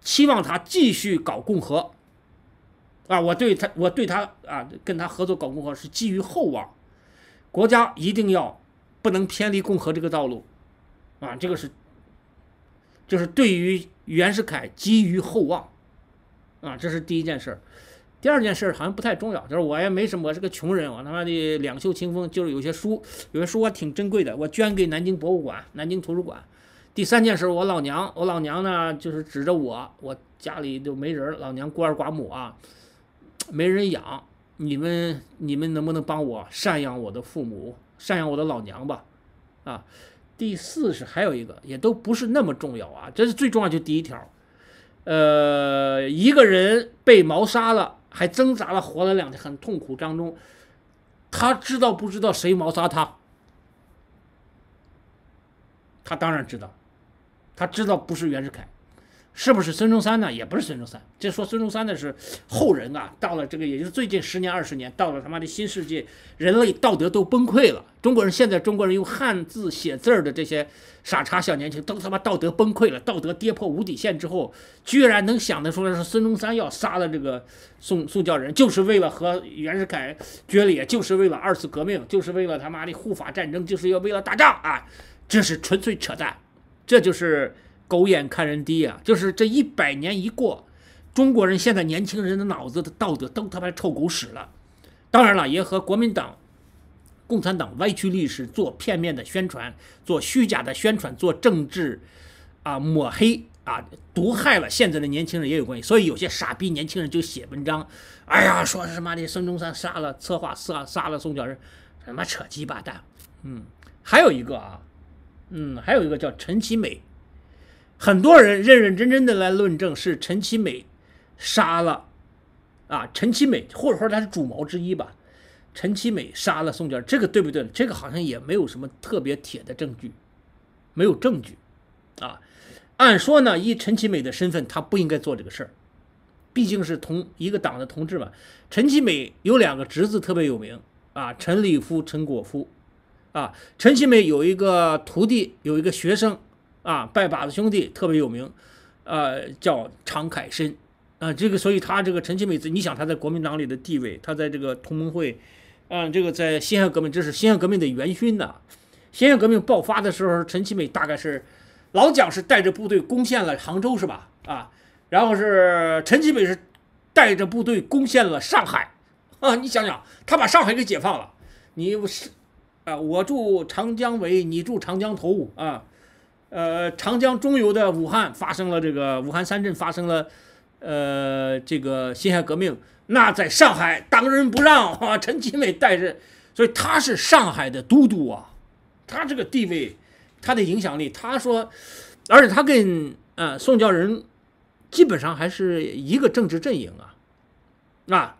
期望他继续搞共和，啊，我对他，我对他啊，跟他合作搞共和是基于厚望，国家一定要不能偏离共和这个道路，啊，这个是，就是对于袁世凯基于厚望，啊，这是第一件事儿。第二件事好像不太重要，就是我也没什么，我是个穷人，我他妈的两袖清风，就是有些书，有些书我挺珍贵的，我捐给南京博物馆、南京图书馆。第三件事，我老娘，我老娘呢，就是指着我，我家里就没人，老娘孤儿寡母啊，没人养，你们你们能不能帮我赡养我的父母，赡养我的老娘吧？啊，第四是还有一个，也都不是那么重要啊，这是最重要就第一条，呃，一个人被谋杀了。还挣扎了，活了两天，很痛苦当中，他知道不知道谁谋杀他？他当然知道，他知道不是袁世凯。是不是孙中山呢？也不是孙中山。这说孙中山的是后人啊，到了这个，也就是最近十年二十年，到了他妈的新世纪，人类道德都崩溃了。中国人现在，中国人用汉字写字儿的这些傻叉小年轻，都他妈道德崩溃了，道德跌破无底线之后，居然能想得出来是孙中山要杀了这个宋宋教仁，就是为了和袁世凯决裂，就是为了二次革命，就是为了他妈的护法战争，就是要为了打仗啊！这是纯粹扯淡，这就是。狗眼看人低呀！就是这一百年一过，中国人现在年轻人的脑子的道德都他妈臭狗屎了。当然了，也和国民党、共产党歪曲历史、做片面的宣传、做虚假的宣传、做政治啊抹黑啊毒害了现在的年轻人也有关系。所以有些傻逼年轻人就写文章，哎呀，说什么的孙中山杀了策划杀杀了宋教仁，什么扯鸡巴蛋。嗯，还有一个啊，嗯，还有一个叫陈其美。很多人认认真真的来论证是陈其美杀了啊，陈其美或者说他是主谋之一吧，陈其美杀了宋江，这个对不对？这个好像也没有什么特别铁的证据，没有证据啊。按说呢，以陈其美的身份，他不应该做这个事儿，毕竟是同一个党的同志嘛。陈其美有两个侄子特别有名啊，陈立夫、陈果夫啊。陈其美有一个徒弟，有一个学生。啊，拜把子兄弟特别有名，呃，叫常凯申，啊，这个所以他这个陈其美，你想他在国民党里的地位，他在这个同盟会，嗯，这个在辛亥革命，这是辛亥革命的元勋呐。辛亥革命爆发的时候，陈其美大概是老蒋是带着部队攻陷了杭州是吧？啊，然后是陈其美是带着部队攻陷了上海，啊，你想想，他把上海给解放了，你是，啊，我住长江尾，你住长江头，啊。呃，长江中游的武汉发生了这个武汉三镇发生了，呃，这个辛亥革命。那在上海，当仁不让啊，陈其美带着，所以他是上海的都督啊，他这个地位，他的影响力，他说，而且他跟啊宋教仁基本上还是一个政治阵营啊，啊，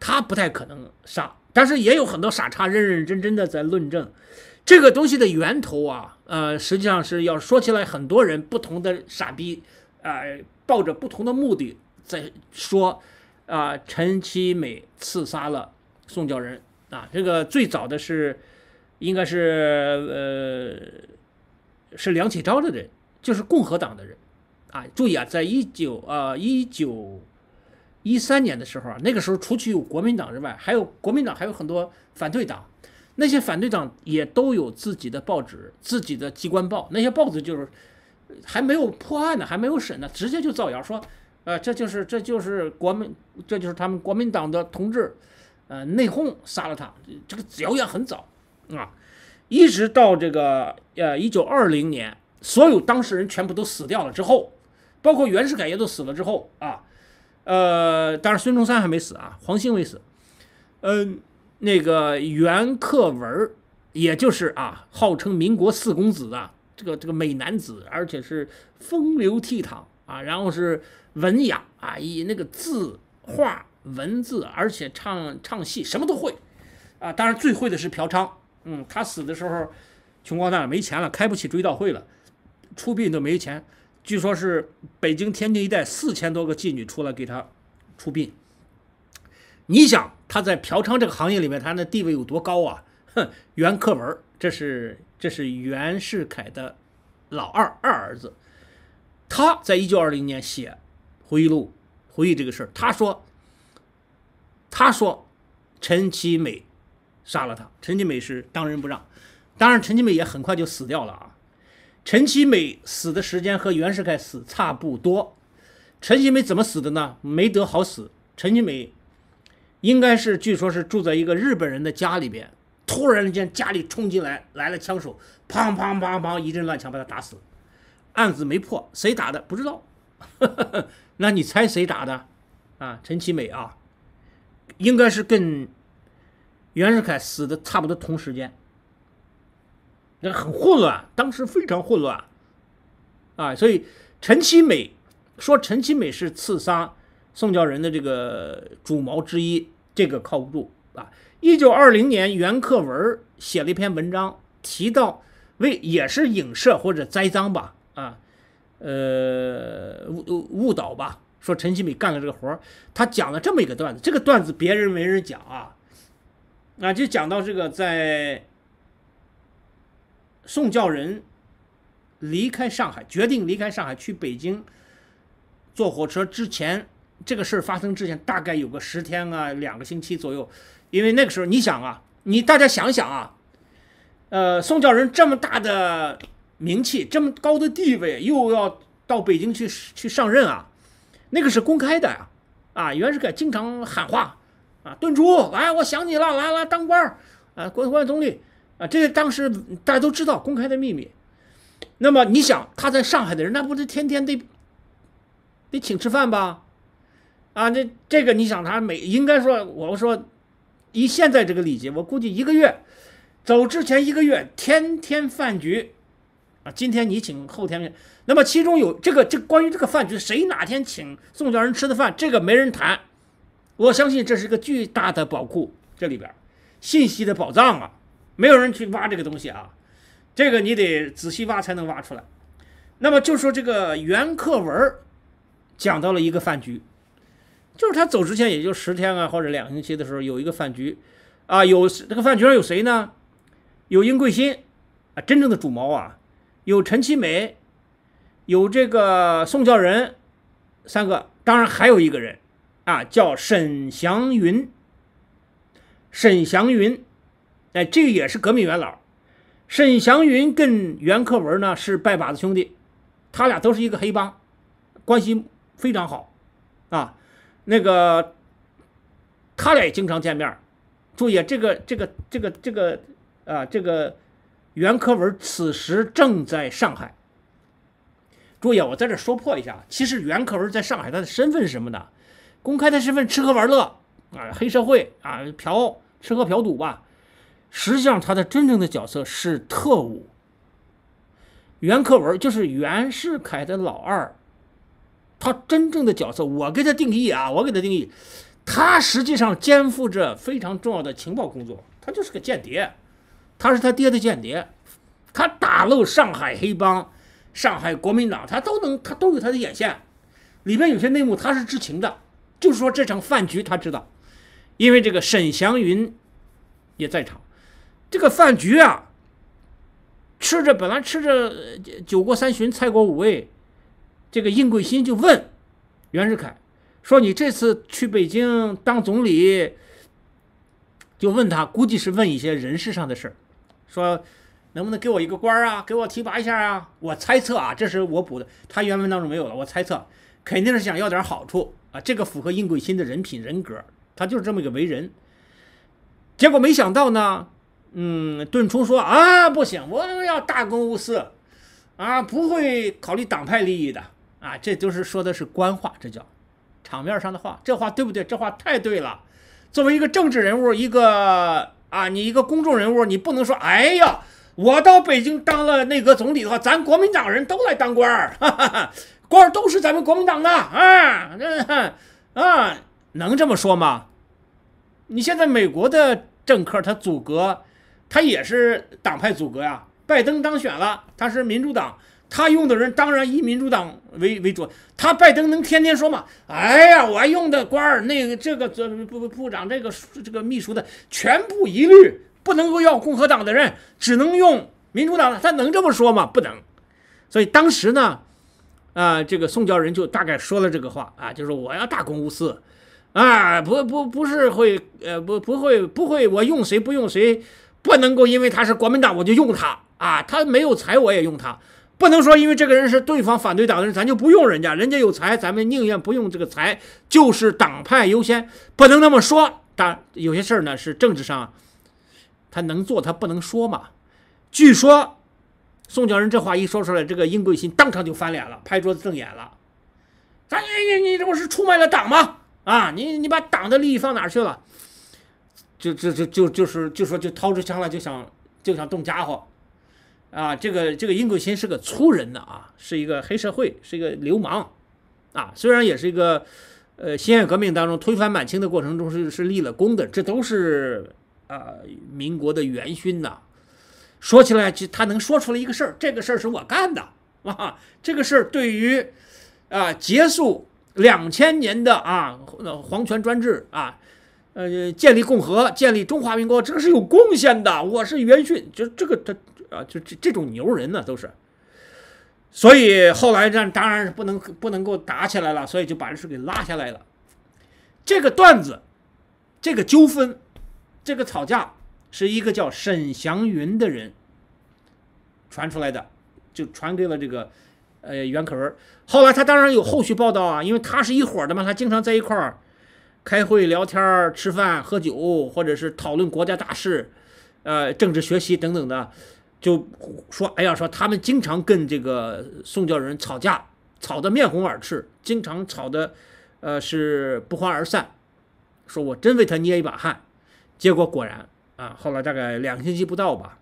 他不太可能上，但是也有很多傻叉认认真真的在论证。这个东西的源头啊，呃，实际上是要说起来，很多人不同的傻逼，啊，抱着不同的目的在说，啊，陈其美刺杀了宋教仁啊，这个最早的是，应该是呃，是梁启超的人，就是共和党的人，啊，注意啊，在一九啊一九一三年的时候啊，那个时候除去有国民党之外，还有国民党还有很多反对党。那些反对党也都有自己的报纸、自己的机关报，那些报纸就是还没有破案呢，还没有审呢，直接就造谣说，呃，这就是这就是国民，这就是他们国民党的同志，呃，内讧杀了他。这个谣言很早啊，一直到这个呃一九二零年，所有当事人全部都死掉了之后，包括袁世凯也都死了之后啊，呃，当然孙中山还没死啊，黄兴未死，嗯。那个袁克文，也就是啊，号称民国四公子的这个这个美男子，而且是风流倜傥啊，然后是文雅啊，以那个字画、文字，而且唱唱戏，什么都会啊。当然，最会的是嫖娼。嗯，他死的时候，穷光蛋，没钱了，开不起追悼会了，出殡都没钱。据说是北京、天津一带四千多个妓女出来给他出殡。你想他在嫖娼这个行业里面，他那地位有多高啊？哼，袁克文，这是这是袁世凯的老二二儿子。他在一九二零年写回忆录，回忆这个事儿。他说，他说陈其美杀了他。陈其美是当仁不让，当然陈其美也很快就死掉了啊。陈其美死的时间和袁世凯死差不多。陈其美怎么死的呢？没得好死。陈其美。应该是，据说是住在一个日本人的家里边，突然间家里冲进来来了枪手，砰砰砰砰一阵乱枪把他打死，案子没破，谁打的不知道。*laughs* 那你猜谁打的？啊，陈其美啊，应该是跟袁世凯死的差不多同时间，那很混乱，当时非常混乱，啊，所以陈其美说陈其美是刺杀。宋教仁的这个主谋之一，这个靠不住啊！一九二零年，袁克文写了一篇文章，提到为也是影射或者栽赃吧，啊，呃误误导吧，说陈其美干了这个活他讲了这么一个段子，这个段子别人没人讲啊，那就讲到这个，在宋教仁离开上海，决定离开上海去北京坐火车之前。这个事儿发生之前，大概有个十天啊，两个星期左右，因为那个时候你想啊，你大家想想啊，呃，宋教仁这么大的名气，这么高的地位，又要到北京去去上任啊，那个是公开的啊啊，袁世凯经常喊话啊，顿珠来，我想你了，来来当官儿啊，国国总理啊，这个当时大家都知道公开的秘密。那么你想他在上海的人，那不是天天得得请吃饭吧？啊，那这个你想他每应该说，我说，以现在这个礼节，我估计一个月，走之前一个月，天天饭局，啊，今天你请，后天，那么其中有这个这关于这个饭局，谁哪天请宋教人吃的饭，这个没人谈，我相信这是个巨大的宝库，这里边信息的宝藏啊，没有人去挖这个东西啊，这个你得仔细挖才能挖出来。那么就说这个袁克文讲到了一个饭局。就是他走之前，也就十天啊，或者两星期的时候，有一个饭局，啊，有这个饭局上有谁呢？有殷桂新，啊，真正的主谋啊，有陈其美，有这个宋教仁，三个，当然还有一个人，啊，叫沈祥云。沈祥云，哎，这个也是革命元老。沈祥云跟袁克文呢是拜把子兄弟，他俩都是一个黑帮，关系非常好，啊。那个，他俩也经常见面。注意，这个、这个、这个、这个，啊，这个袁克文此时正在上海。注意，啊，我在这说破一下，其实袁克文在上海，他的身份是什么呢？公开的身份吃喝玩乐啊，黑社会啊，嫖吃喝嫖赌吧。实际上，他的真正的角色是特务。袁克文就是袁世凯的老二。他真正的角色，我给他定义啊，我给他定义，他实际上肩负着非常重要的情报工作，他就是个间谍，他是他爹的间谍，他打漏上海黑帮、上海国民党，他都能，他都有他的眼线，里边有些内幕他是知情的，就是说这场饭局他知道，因为这个沈祥云也在场，这个饭局啊，吃着本来吃着酒过三巡，菜过五味。这个应桂新就问袁世凯说：“你这次去北京当总理，就问他，估计是问一些人事上的事儿，说能不能给我一个官儿啊，给我提拔一下啊？我猜测啊，这是我补的，他原文当中没有了。我猜测肯定是想要点好处啊，这个符合应桂新的人品人格，他就是这么一个为人。结果没想到呢，嗯，顿冲说啊，不行，我要大公无私啊，不会考虑党派利益的。”啊，这就是说的是官话，这叫场面上的话。这话对不对？这话太对了。作为一个政治人物，一个啊，你一个公众人物，你不能说，哎呀，我到北京当了内阁总理的话，咱国民党人都来当官儿，官儿都是咱们国民党的，啊，哈啊，能这么说吗？你现在美国的政客他阻隔，他也是党派阻隔呀。拜登当选了，他是民主党。他用的人当然以民主党为为主，他拜登能天天说吗？哎呀，我用的官儿，那个这个这部部长，这个这个秘书的全部一律不能够要共和党的人，只能用民主党的。他能这么说吗？不能。所以当时呢，啊，这个宋教仁就大概说了这个话啊，就是我要大公无私，啊，不不不是会呃不不会不会我用谁不用谁，不能够因为他是国民党我就用他啊，他没有才我也用他。不能说，因为这个人是对方反对党的人，咱就不用人家。人家有才，咱们宁愿不用这个才，就是党派优先，不能那么说。但有些事儿呢，是政治上他能做，他不能说嘛。据说宋教仁这话一说出来，这个殷桂新当场就翻脸了，拍桌子瞪眼了：“，咱你你你这不是出卖了党吗？啊，你你把党的利益放哪去了？就就就就就是就说就掏出枪来就想就想动家伙。”啊，这个这个殷桂新是个粗人呢，啊，是一个黑社会，是一个流氓，啊，虽然也是一个，呃，辛亥革命当中推翻满清的过程中是是立了功的，这都是啊民国的元勋呐。说起来就他能说出来一个事儿，这个事儿是我干的，啊，这个事儿对于啊结束两千年的啊皇权专制啊，呃建立共和，建立中华民国，这个是有贡献的，我是元勋，就这个他。啊，就这这种牛人呢，都是，所以后来这当然是不能不能够打起来了，所以就把这事给拉下来了。这个段子，这个纠纷，这个吵架，是一个叫沈祥云的人传出来的，就传给了这个呃袁可文。后来他当然有后续报道啊，因为他是一伙的嘛，他经常在一块儿开会、聊天、吃饭、喝酒，或者是讨论国家大事、呃政治学习等等的。就说，哎呀，说他们经常跟这个宋教仁吵架，吵得面红耳赤，经常吵得，呃，是不欢而散。说我真为他捏一把汗。结果果然啊，后来大概两星期不到吧，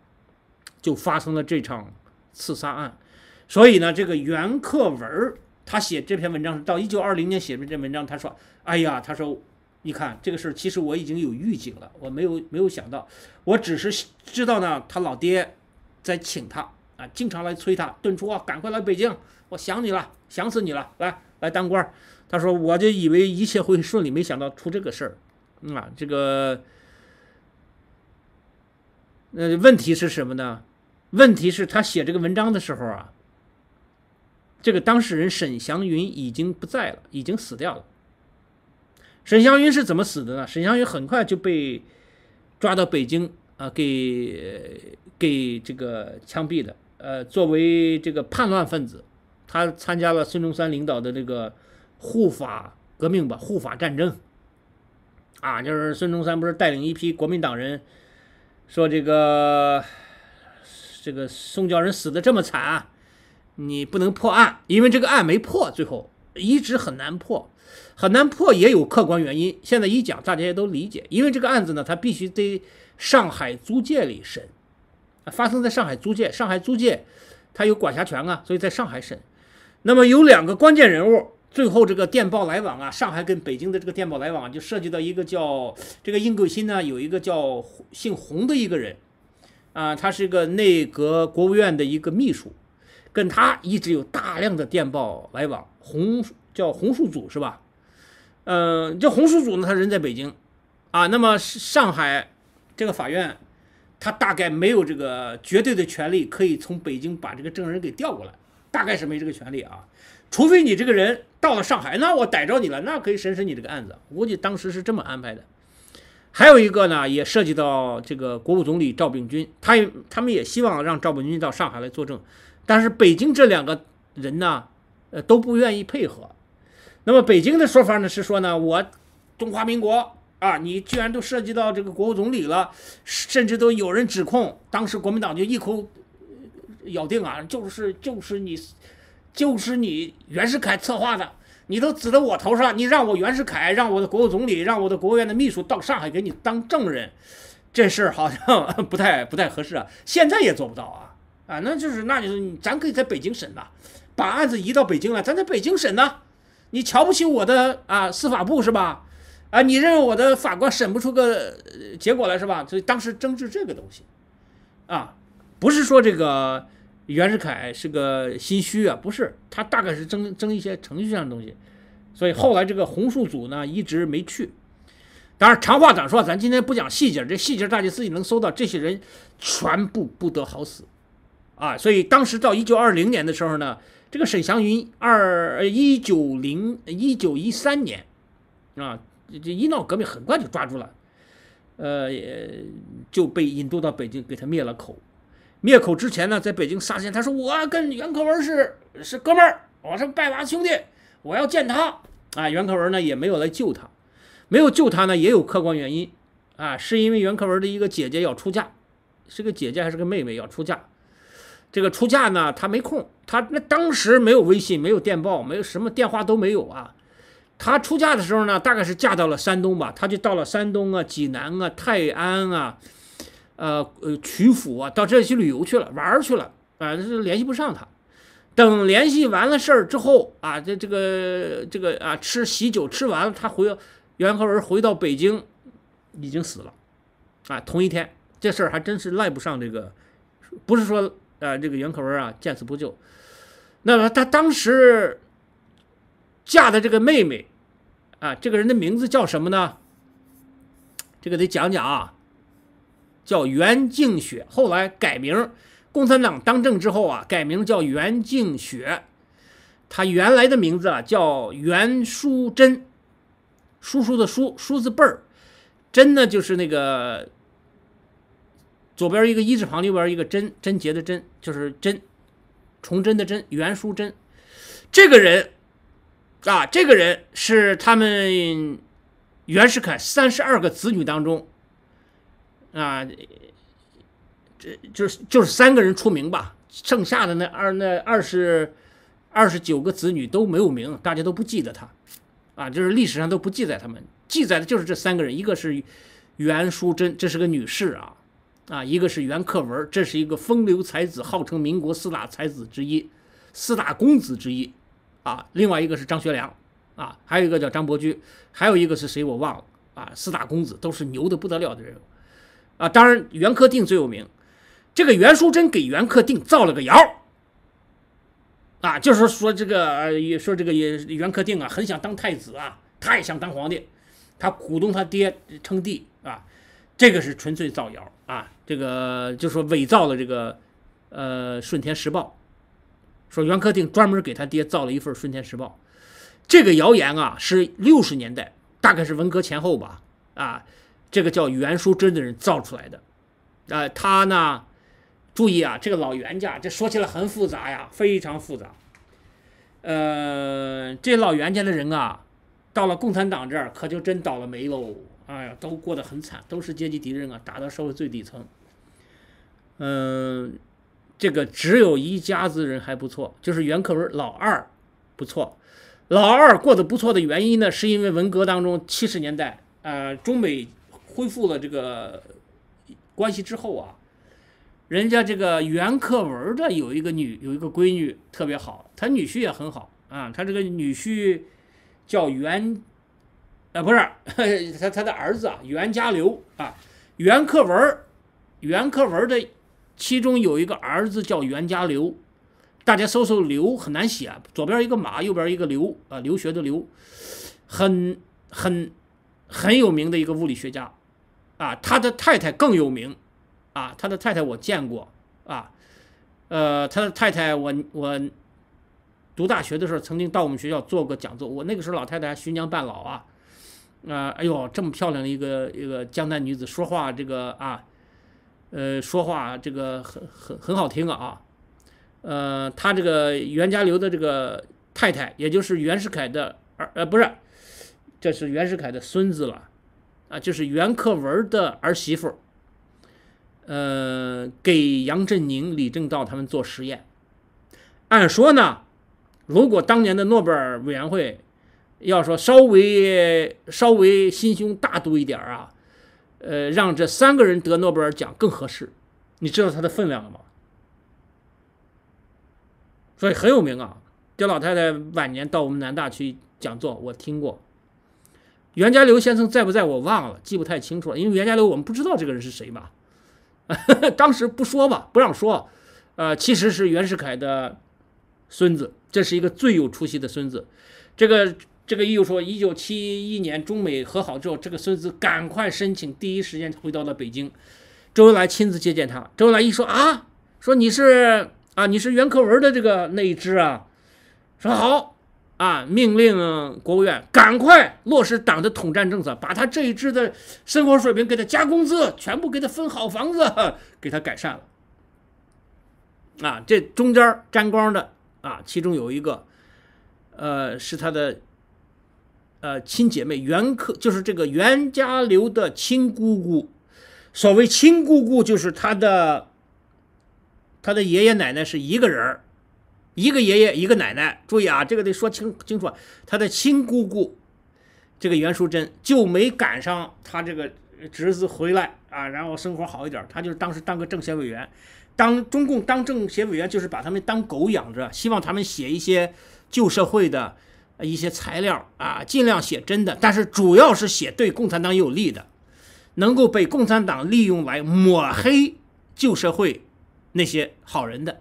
就发生了这场刺杀案。所以呢，这个袁克文他写这篇文章，到一九二零年写这篇文章，他说，哎呀，他说，你看这个事儿，其实我已经有预警了，我没有没有想到，我只是知道呢，他老爹。在请他啊，经常来催他，顿出啊，赶快来北京，我想你了，想死你了，来来当官他说，我就以为一切会顺利，没想到出这个事儿，啊，这个，那问题是什么呢？问题是，他写这个文章的时候啊，这个当事人沈祥云已经不在了，已经死掉了。沈祥云是怎么死的呢？沈祥云很快就被抓到北京。啊，给给这个枪毙的，呃，作为这个叛乱分子，他参加了孙中山领导的这个护法革命吧，护法战争。啊，就是孙中山不是带领一批国民党人，说这个这个宋教仁死的这么惨啊，你不能破案，因为这个案没破，最后一直很难破，很难破也有客观原因，现在一讲大家也都理解，因为这个案子呢，他必须得。上海租界里审，啊，发生在上海租界。上海租界，它有管辖权啊，所以在上海审。那么有两个关键人物，最后这个电报来往啊，上海跟北京的这个电报来往就涉及到一个叫这个应桂新呢，有一个叫姓洪的一个人，啊，他是个内阁国务院的一个秘书，跟他一直有大量的电报来往。洪叫洪树祖是吧？嗯，这洪树祖呢，他人在北京，啊，那么上海。这个法院，他大概没有这个绝对的权利，可以从北京把这个证人给调过来，大概是没这个权利啊。除非你这个人到了上海，那我逮着你了，那可以审审你这个案子。估计当时是这么安排的。还有一个呢，也涉及到这个国务总理赵秉钧，他也他们也希望让赵秉钧到上海来作证，但是北京这两个人呢，呃都不愿意配合。那么北京的说法呢是说呢，我中华民国。啊！你居然都涉及到这个国务总理了，甚至都有人指控。当时国民党就一口咬定啊，就是就是你，就是你袁世凯策划的。你都指到我头上，你让我袁世凯，让我的国务总理，让我的国务院的秘书到上海给你当证人，这事儿好像 *laughs* 不太不太合适啊。现在也做不到啊，啊，那就是那就是咱可以在北京审呐，把案子移到北京来，咱在北京审呐。你瞧不起我的啊，司法部是吧？啊，你认为我的法官审不出个结果来是吧？所以当时争执这个东西，啊，不是说这个袁世凯是个心虚啊，不是，他大概是争争一些程序上的东西。所以后来这个洪树组呢一直没去。当然长话短说，咱今天不讲细节，这细节大家自己能搜到。这些人全部不得好死，啊，所以当时到一九二零年的时候呢，这个沈祥云二一九零一九一三年啊。这一闹革命很快就抓住了，呃，就被引渡到北京，给他灭了口。灭口之前呢，在北京三天，他说我跟袁克文是是哥们儿，我是拜把子兄弟，我要见他。啊，袁克文呢也没有来救他，没有救他呢也有客观原因，啊，是因为袁克文的一个姐姐要出嫁，是个姐姐还是个妹妹要出嫁？这个出嫁呢他没空，他那当时没有微信，没有电报，没有什么电话都没有啊。她出嫁的时候呢，大概是嫁到了山东吧，她就到了山东啊、济南啊、泰安啊，呃呃、曲阜啊，到这些旅游去了、玩去了，啊，就是联系不上她。等联系完了事儿之后啊，这这个这个啊，吃喜酒吃完了，他回袁克文回到北京，已经死了，啊，同一天，这事儿还真是赖不上这个，不是说啊，这个袁可文啊见死不救。那么他当时嫁的这个妹妹。啊，这个人的名字叫什么呢？这个得讲讲啊，叫袁静雪，后来改名。共产党当政之后啊，改名叫袁静雪。他原来的名字啊叫袁淑珍，叔叔的叔，叔字辈儿，珍呢就是那个左边一个一字旁，右边一个贞贞洁的贞，就是贞，崇祯的贞。袁淑珍。这个人。啊，这个人是他们袁世凯三十二个子女当中，啊，这就是就是三个人出名吧，剩下的那二那二十二十九个子女都没有名，大家都不记得他，啊，就是历史上都不记载他们，记载的就是这三个人，一个是袁淑珍，这是个女士啊，啊，一个是袁克文，这是一个风流才子，号称民国四大才子之一，四大公子之一。啊，另外一个是张学良，啊，还有一个叫张伯驹，还有一个是谁我忘了啊。四大公子都是牛的不得了的人物，啊，当然袁克定最有名。这个袁淑珍给袁克定造了个谣，啊，就是说说这个也说这个袁袁克定啊，很想当太子啊，他也想当皇帝，他鼓动他爹称帝啊，这个是纯粹造谣啊，这个就说伪造了这个呃《顺天时报》。说袁克定专门给他爹造了一份《顺天时报》，这个谣言啊是六十年代，大概是文革前后吧，啊，这个叫袁淑珍的人造出来的。啊，他呢，注意啊，这个老袁家这说起来很复杂呀，非常复杂。呃，这老袁家的人啊，到了共产党这儿可就真倒了霉喽。哎呀，都过得很惨，都是阶级敌人啊，打到社会最底层。嗯。这个只有一家子人还不错，就是袁克文老二，不错，老二过得不错的原因呢，是因为文革当中七十年代，呃，中美恢复了这个关系之后啊，人家这个袁克文的有一个女，有一个闺女特别好，他女婿也很好啊，他这个女婿叫袁，呃，不是，他 *laughs* 他的儿子啊，袁家骝啊，袁克文，袁克文的。其中有一个儿子叫袁家骝，大家搜搜“刘”很难写，左边一个“马”，右边一个“刘”，啊，留学的“刘”，很很很有名的一个物理学家，啊，他的太太更有名，啊，他的太太我见过，啊，呃，他的太太我我读大学的时候曾经到我们学校做过讲座，我那个时候老太太徐娘半老啊，啊，哎呦，这么漂亮的一个一个江南女子说话这个啊。呃，说话这个很很很好听啊，呃，他这个袁家骝的这个太太，也就是袁世凯的儿呃不是，这是袁世凯的孙子了，啊，就是袁克文的儿媳妇，呃，给杨振宁、李政道他们做实验。按说呢，如果当年的诺贝尔委员会要说稍微稍微心胸大度一点啊。呃，让这三个人得诺贝尔奖更合适，你知道他的分量了吗？所以很有名啊。这老太太晚年到我们南大去讲座，我听过。袁家骝先生在不在？我忘了，记不太清楚了。因为袁家骝我们不知道这个人是谁嘛，*laughs* 当时不说吧，不让说。呃，其实是袁世凯的孙子，这是一个最有出息的孙子。这个。这个又说，一九七一年中美和好之后，这个孙子赶快申请，第一时间回到了北京。周恩来亲自接见他。周恩来一说啊，说你是啊，你是袁克文的这个那一支啊，说好啊，命令国务院赶快落实党的统战政策，把他这一支的生活水平给他加工资，全部给他分好房子，*laughs* 给他改善了。啊，这中间沾光的啊，其中有一个，呃，是他的。呃，亲姐妹袁克就是这个袁家骝的亲姑姑，所谓亲姑姑就是他的，他的爷爷奶奶是一个人一个爷爷一个奶奶。注意啊，这个得说清清楚。他的亲姑姑，这个袁淑珍就没赶上他这个侄子回来啊，然后生活好一点。他就是当时当个政协委员，当中共当政协委员就是把他们当狗养着，希望他们写一些旧社会的。一些材料啊，尽量写真的，但是主要是写对共产党有利的，能够被共产党利用来抹黑旧社会那些好人的。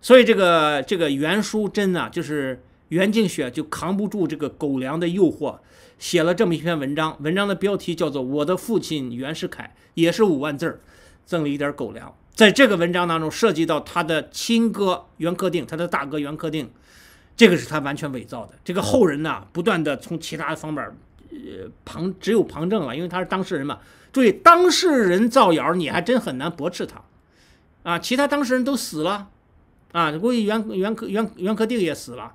所以这个这个袁淑珍呢，就是袁静雪就扛不住这个狗粮的诱惑，写了这么一篇文章。文章的标题叫做《我的父亲袁世凯》，也是五万字儿，赠了一点狗粮。在这个文章当中，涉及到他的亲哥袁克定，他的大哥袁克定。这个是他完全伪造的。这个后人呢，不断的从其他的方面，呃，旁只有旁证了，因为他是当事人嘛。注意，当事人造谣，你还真很难驳斥他，啊，其他当事人都死了，啊，估计袁袁科袁袁科定也死了，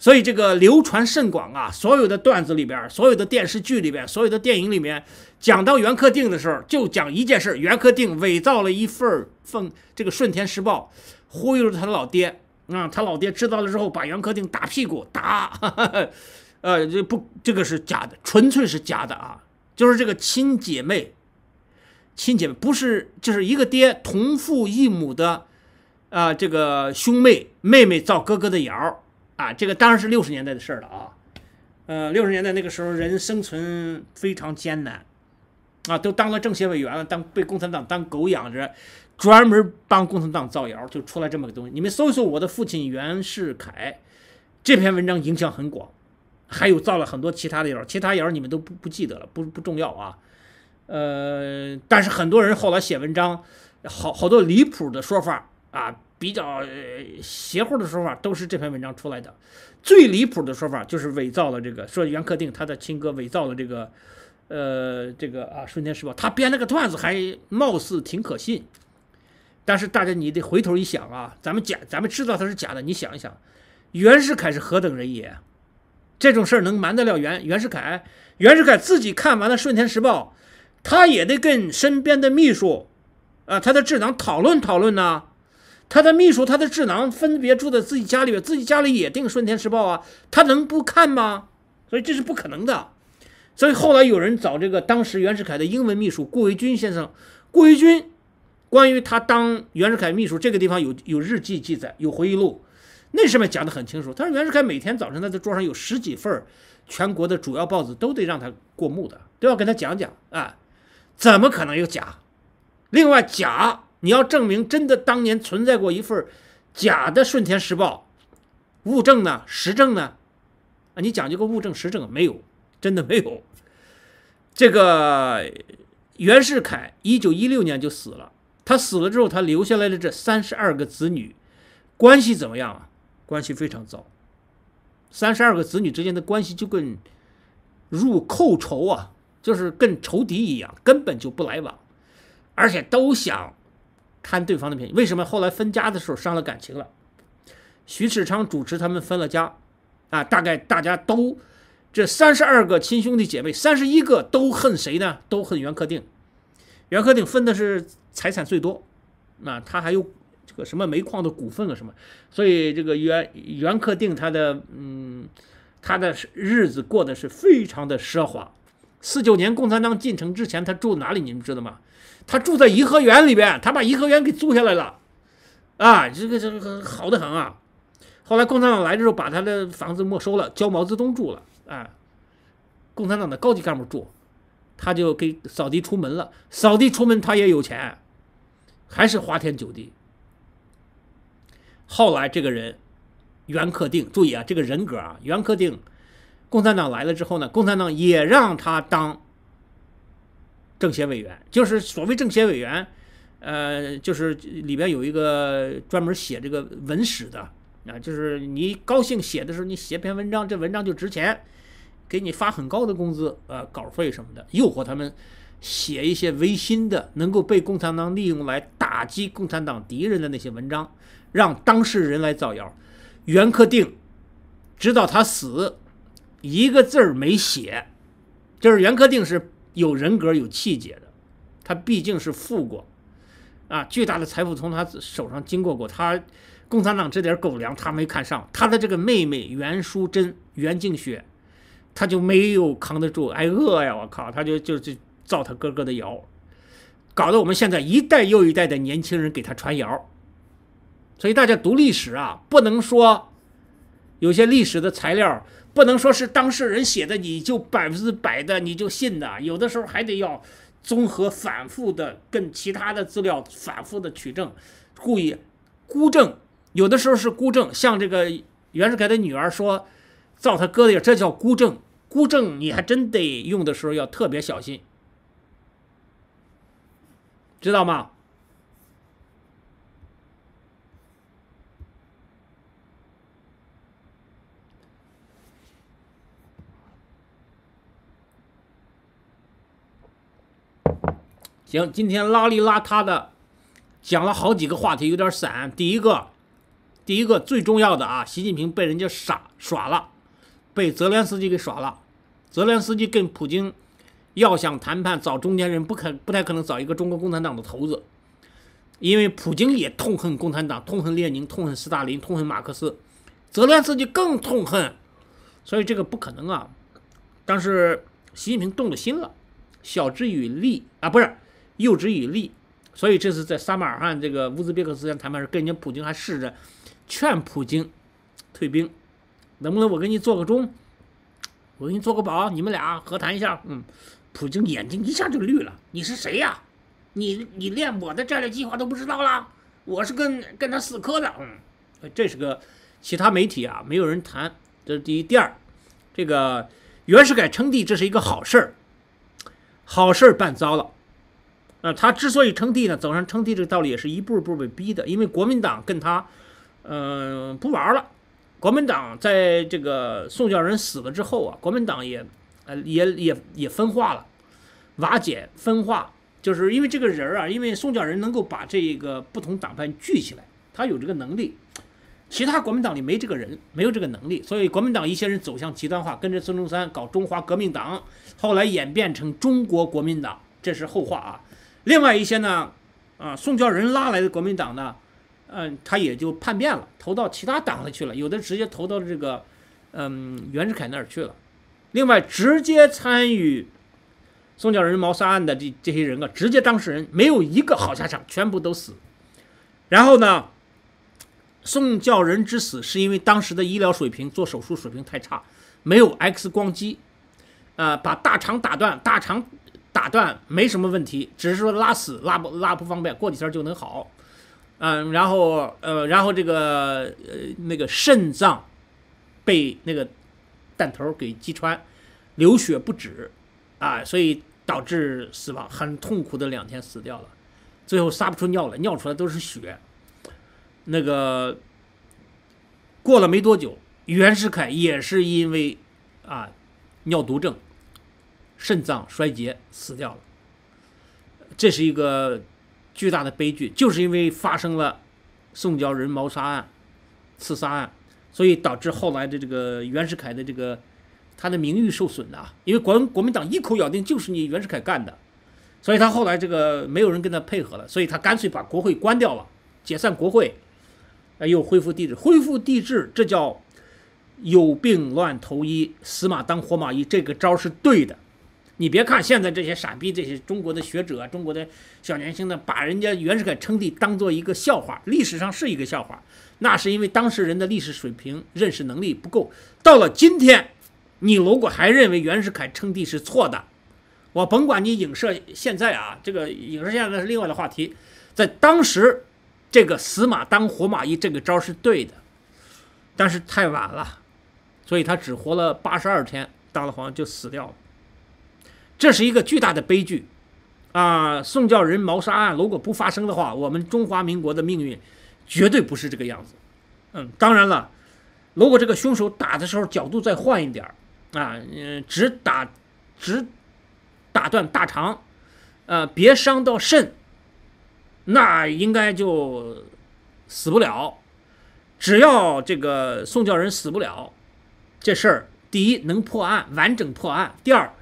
所以这个流传甚广啊。所有的段子里边，所有的电视剧里边，所有的电影里面，讲到袁克定的时候，就讲一件事：袁克定伪造了一份份奉这个顺天时报》，忽悠了他的老爹。啊，他老爹知道了之后，把袁克定打屁股打，*laughs* 呃，这不，这个是假的，纯粹是假的啊，就是这个亲姐妹，亲姐妹不是，就是一个爹同父异母的，啊，这个兄妹妹妹造哥哥的谣啊，这个当然是六十年代的事儿了啊，呃，六十年代那个时候，人生存非常艰难啊，都当了政协委员了，当被共产党当狗养着。专门帮共产党造谣，就出来这么个东西。你们搜一搜我的父亲袁世凯，这篇文章影响很广。还有造了很多其他的谣，其他谣你们都不不记得了，不不重要啊。呃，但是很多人后来写文章，好好多离谱的说法啊，比较邪乎的说法都是这篇文章出来的。最离谱的说法就是伪造了这个，说袁克定他的亲哥伪造了这个，呃，这个啊，顺天时报，他编了个段子还貌似挺可信。但是大家你得回头一想啊，咱们假，咱们知道他是假的。你想一想，袁世凯是何等人也，这种事儿能瞒得了袁袁世凯？袁世凯自己看完了《顺天时报》，他也得跟身边的秘书，啊，他的智囊讨论讨论呢。他的秘书、他的智囊分别住在自己家里边，自己家里也订《顺天时报》啊，他能不看吗？所以这是不可能的。所以后来有人找这个当时袁世凯的英文秘书顾维钧先生，顾维钧。关于他当袁世凯秘书这个地方有有日记记载，有回忆录，那上面讲的很清楚。他说袁世凯每天早晨他的桌上有十几份全国的主要报纸都得让他过目的，都要跟他讲讲啊，怎么可能有假？另外，假你要证明真的当年存在过一份假的《顺天时报》，物证呢？实证呢？啊，你讲究个物证实证没有？真的没有。这个袁世凯一九一六年就死了。他死了之后，他留下来的这三十二个子女，关系怎么样啊？关系非常糟，三十二个子女之间的关系就跟入寇仇啊，就是跟仇敌一样，根本就不来往，而且都想贪对方的便宜。为什么后来分家的时候伤了感情了？徐世昌主持他们分了家，啊，大概大家都这三十二个亲兄弟姐妹，三十一个都恨谁呢？都恨袁克定。袁克定分的是。财产最多，那他还有这个什么煤矿的股份啊什么，所以这个袁袁克定他的嗯，他的日子过得是非常的奢华。四九年共产党进城之前，他住哪里？你们知道吗？他住在颐和园里边，他把颐和园给租下来了，啊，这个这个好的很啊。后来共产党来的时候，把他的房子没收了，交毛泽东住了，啊，共产党的高级干部住，他就给扫地出门了。扫地出门他也有钱。还是花天酒地。后来这个人袁克定，注意啊，这个人格啊，袁克定，共产党来了之后呢，共产党也让他当政协委员，就是所谓政协委员，呃，就是里边有一个专门写这个文史的啊，就是你高兴写的时候，你写篇文章，这文章就值钱，给你发很高的工资，呃，稿费什么的，诱惑他们。写一些违心的、能够被共产党利用来打击共产党敌人的那些文章，让当事人来造谣。袁克定直到他死，一个字儿没写，就是袁克定是有人格、有气节的。他毕竟是富过，啊，巨大的财富从他手上经过过。他共产党这点狗粮他没看上，他的这个妹妹袁淑珍、袁静雪，他就没有扛得住挨饿呀！我靠，他就就就。造他哥哥的谣，搞得我们现在一代又一代的年轻人给他传谣。所以大家读历史啊，不能说有些历史的材料不能说是当事人写的，你就百分之百的你就信的，有的时候还得要综合、反复的跟其他的资料反复的取证，故意孤证有的时候是孤证，像这个袁世凯的女儿说造他哥哥的谣，这叫孤证。孤证你还真得用的时候要特别小心。知道吗？行，今天邋里邋遢的，讲了好几个话题，有点散。第一个，第一个最重要的啊，习近平被人家傻耍了，被泽连斯基给耍了。泽连斯基跟普京。要想谈判找中间人不可不太可能找一个中国共产党的头子，因为普京也痛恨共产党，痛恨列宁，痛恨斯大林，痛恨马克思，泽连斯基更痛恨，所以这个不可能啊。但是习近平动了心了，晓之以利啊，不是诱之以利，所以这次在撒马尔罕这个乌兹别克斯坦谈判时，跟人家普京还试着劝普京退兵，能不能我给你做个钟？我给你做个保，你们俩和谈一下，嗯。普京眼睛一下就绿了，你是谁呀？你你连我的战略计划都不知道了？我是跟跟他死磕的。嗯，这是个其他媒体啊，没有人谈。这是第一，第二，这个袁世凯称帝这是一个好事儿，好事儿办糟了。呃，他之所以称帝呢，走上称帝这个道理也是一步一步被逼的，因为国民党跟他，嗯，不玩了。国民党在这个宋教仁死了之后啊，国民党也。呃，也也也分化了，瓦解、分化，就是因为这个人儿啊，因为宋教仁能够把这个不同党派聚起来，他有这个能力，其他国民党里没这个人，没有这个能力，所以国民党一些人走向极端化，跟着孙中山搞中华革命党，后来演变成中国国民党，这是后话啊。另外一些呢，啊，宋教仁拉来的国民党呢，嗯，他也就叛变了，投到其他党去了，有的直接投到这个，嗯，袁世凯那儿去了。另外，直接参与宋教仁谋杀案的这这些人啊，直接当事人没有一个好下场，全部都死。然后呢，宋教仁之死是因为当时的医疗水平做手术水平太差，没有 X 光机，呃，把大肠打断，大肠打断没什么问题，只是说拉屎拉不拉不方便，过几天就能好。嗯，然后呃，然后这个呃那个肾脏被那个。弹头给击穿，流血不止，啊，所以导致死亡，很痛苦的两天死掉了，最后撒不出尿来，尿出来都是血。那个过了没多久，袁世凯也是因为啊尿毒症、肾脏衰竭死掉了。这是一个巨大的悲剧，就是因为发生了宋教仁谋杀案、刺杀案。所以导致后来的这个袁世凯的这个，他的名誉受损啊，因为国国民党一口咬定就是你袁世凯干的，所以他后来这个没有人跟他配合了，所以他干脆把国会关掉了，解散国会，又恢复帝制，恢复帝制，这叫有病乱投医，死马当活马医，这个招是对的。你别看现在这些傻逼，这些中国的学者中国的小年轻呢，把人家袁世凯称帝当做一个笑话，历史上是一个笑话，那是因为当事人的历史水平、认识能力不够。到了今天，你如果还认为袁世凯称帝是错的，我甭管你影射现在啊，这个影射现在是另外的话题。在当时，这个死马当活马医这个招是对的，但是太晚了，所以他只活了八十二天，当了皇就死掉了。这是一个巨大的悲剧，啊！宋教仁谋杀案如果不发生的话，我们中华民国的命运绝对不是这个样子。嗯，当然了，如果这个凶手打的时候角度再换一点儿，啊，嗯，只打，只打断大肠，呃，别伤到肾，那应该就死不了。只要这个宋教仁死不了，这事儿第一能破案，完整破案；第二。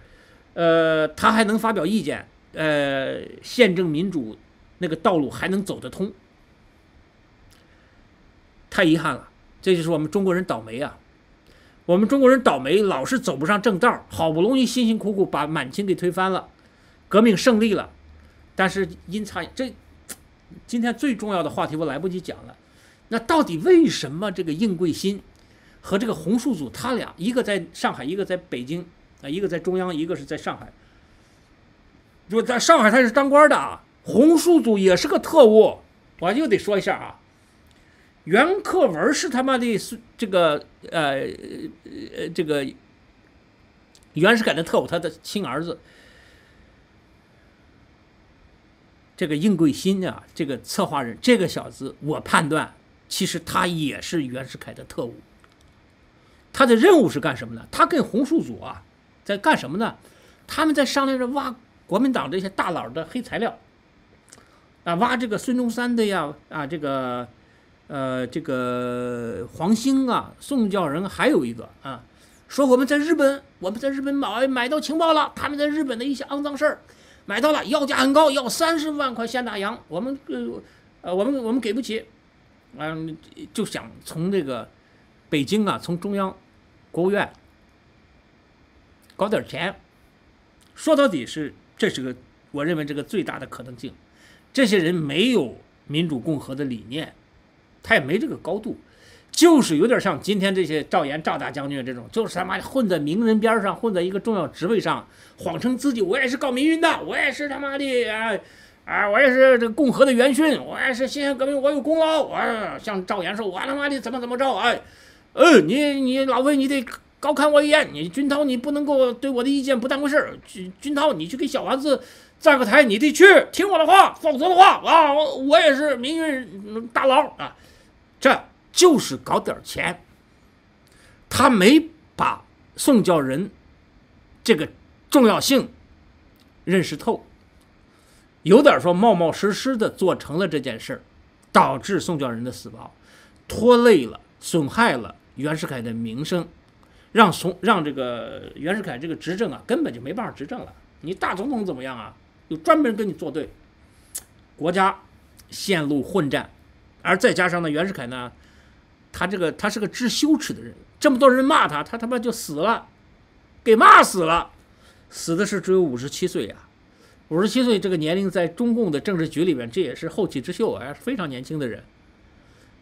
呃，他还能发表意见，呃，宪政民主那个道路还能走得通，太遗憾了，这就是我们中国人倒霉啊，我们中国人倒霉，老是走不上正道，好不容易辛辛苦苦把满清给推翻了，革命胜利了，但是因差这，今天最重要的话题我来不及讲了，那到底为什么这个应桂新和这个洪树祖他俩一个在上海，一个在北京？啊，一个在中央，一个是在上海。就在上海，他是当官的啊。洪述祖也是个特务，我又得说一下啊。袁克文是他妈的是这个呃这个袁世凯的特务，他的亲儿子。这个应桂新啊，这个策划人，这个小子，我判断其实他也是袁世凯的特务。他的任务是干什么呢？他跟洪述祖啊。在干什么呢？他们在商量着挖国民党这些大佬的黑材料，啊，挖这个孙中山的呀，啊，这个，呃，这个黄兴啊，宋教仁，还有一个啊，说我们在日本，我们在日本买买到情报了，他们在日本的一些肮脏事儿，买到了，要价很高，要三十万块现大洋，我们呃，呃，我们我们给不起，啊，就想从这个北京啊，从中央，国务院。搞点钱，说到底是这是个我认为这个最大的可能性。这些人没有民主共和的理念，他也没这个高度，就是有点像今天这些赵岩、赵大将军这种，就是他妈的混在名人边上，混在一个重要职位上，谎称自己我也是搞民运的，我也是他妈的啊啊，我也是这个共和的元勋，我也是辛亥革命我有功劳，我像赵岩说，我他妈的怎么怎么着，哎，嗯，你你老魏你得。高看我一眼，你军涛，你不能够对我的意见不当回事儿。军军涛，你去给小丸子站个台，你得去听我的话，否则的话啊，我我也是名运大佬啊。这就是搞点钱，他没把宋教仁这个重要性认识透，有点说冒冒失失的做成了这件事导致宋教仁的死亡，拖累了损害了袁世凯的名声。让从让这个袁世凯这个执政啊，根本就没办法执政了。你大总统怎么样啊？有专门跟你作对，国家陷入混战，而再加上呢，袁世凯呢，他这个他是个知羞耻的人，这么多人骂他，他他妈就死了，给骂死了，死的是只有五十七岁呀，五十七岁这个年龄在中共的政治局里面，这也是后起之秀，还是非常年轻的人。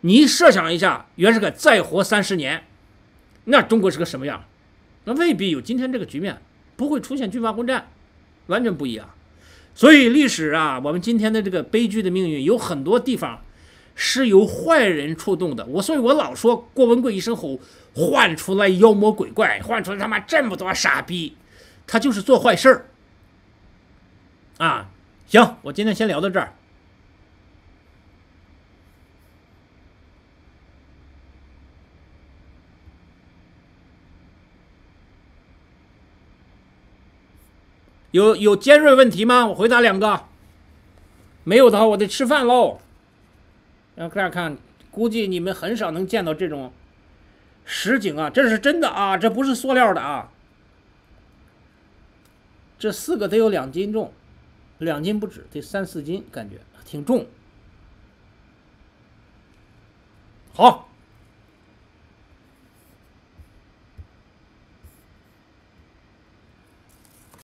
你设想一下，袁世凯再活三十年。那中国是个什么样？那未必有今天这个局面，不会出现军阀混战，完全不一样。所以历史啊，我们今天的这个悲剧的命运，有很多地方是由坏人触动的。我所以，我老说郭文贵一声吼，唤出来妖魔鬼怪，唤出来他妈这么多傻逼，他就是做坏事儿啊。行，我今天先聊到这儿。有有尖锐问题吗？我回答两个，没有的话我得吃饭喽。让客人看，估计你们很少能见到这种实景啊，这是真的啊，这不是塑料的啊。这四个得有两斤重，两斤不止，得三四斤，感觉挺重。好。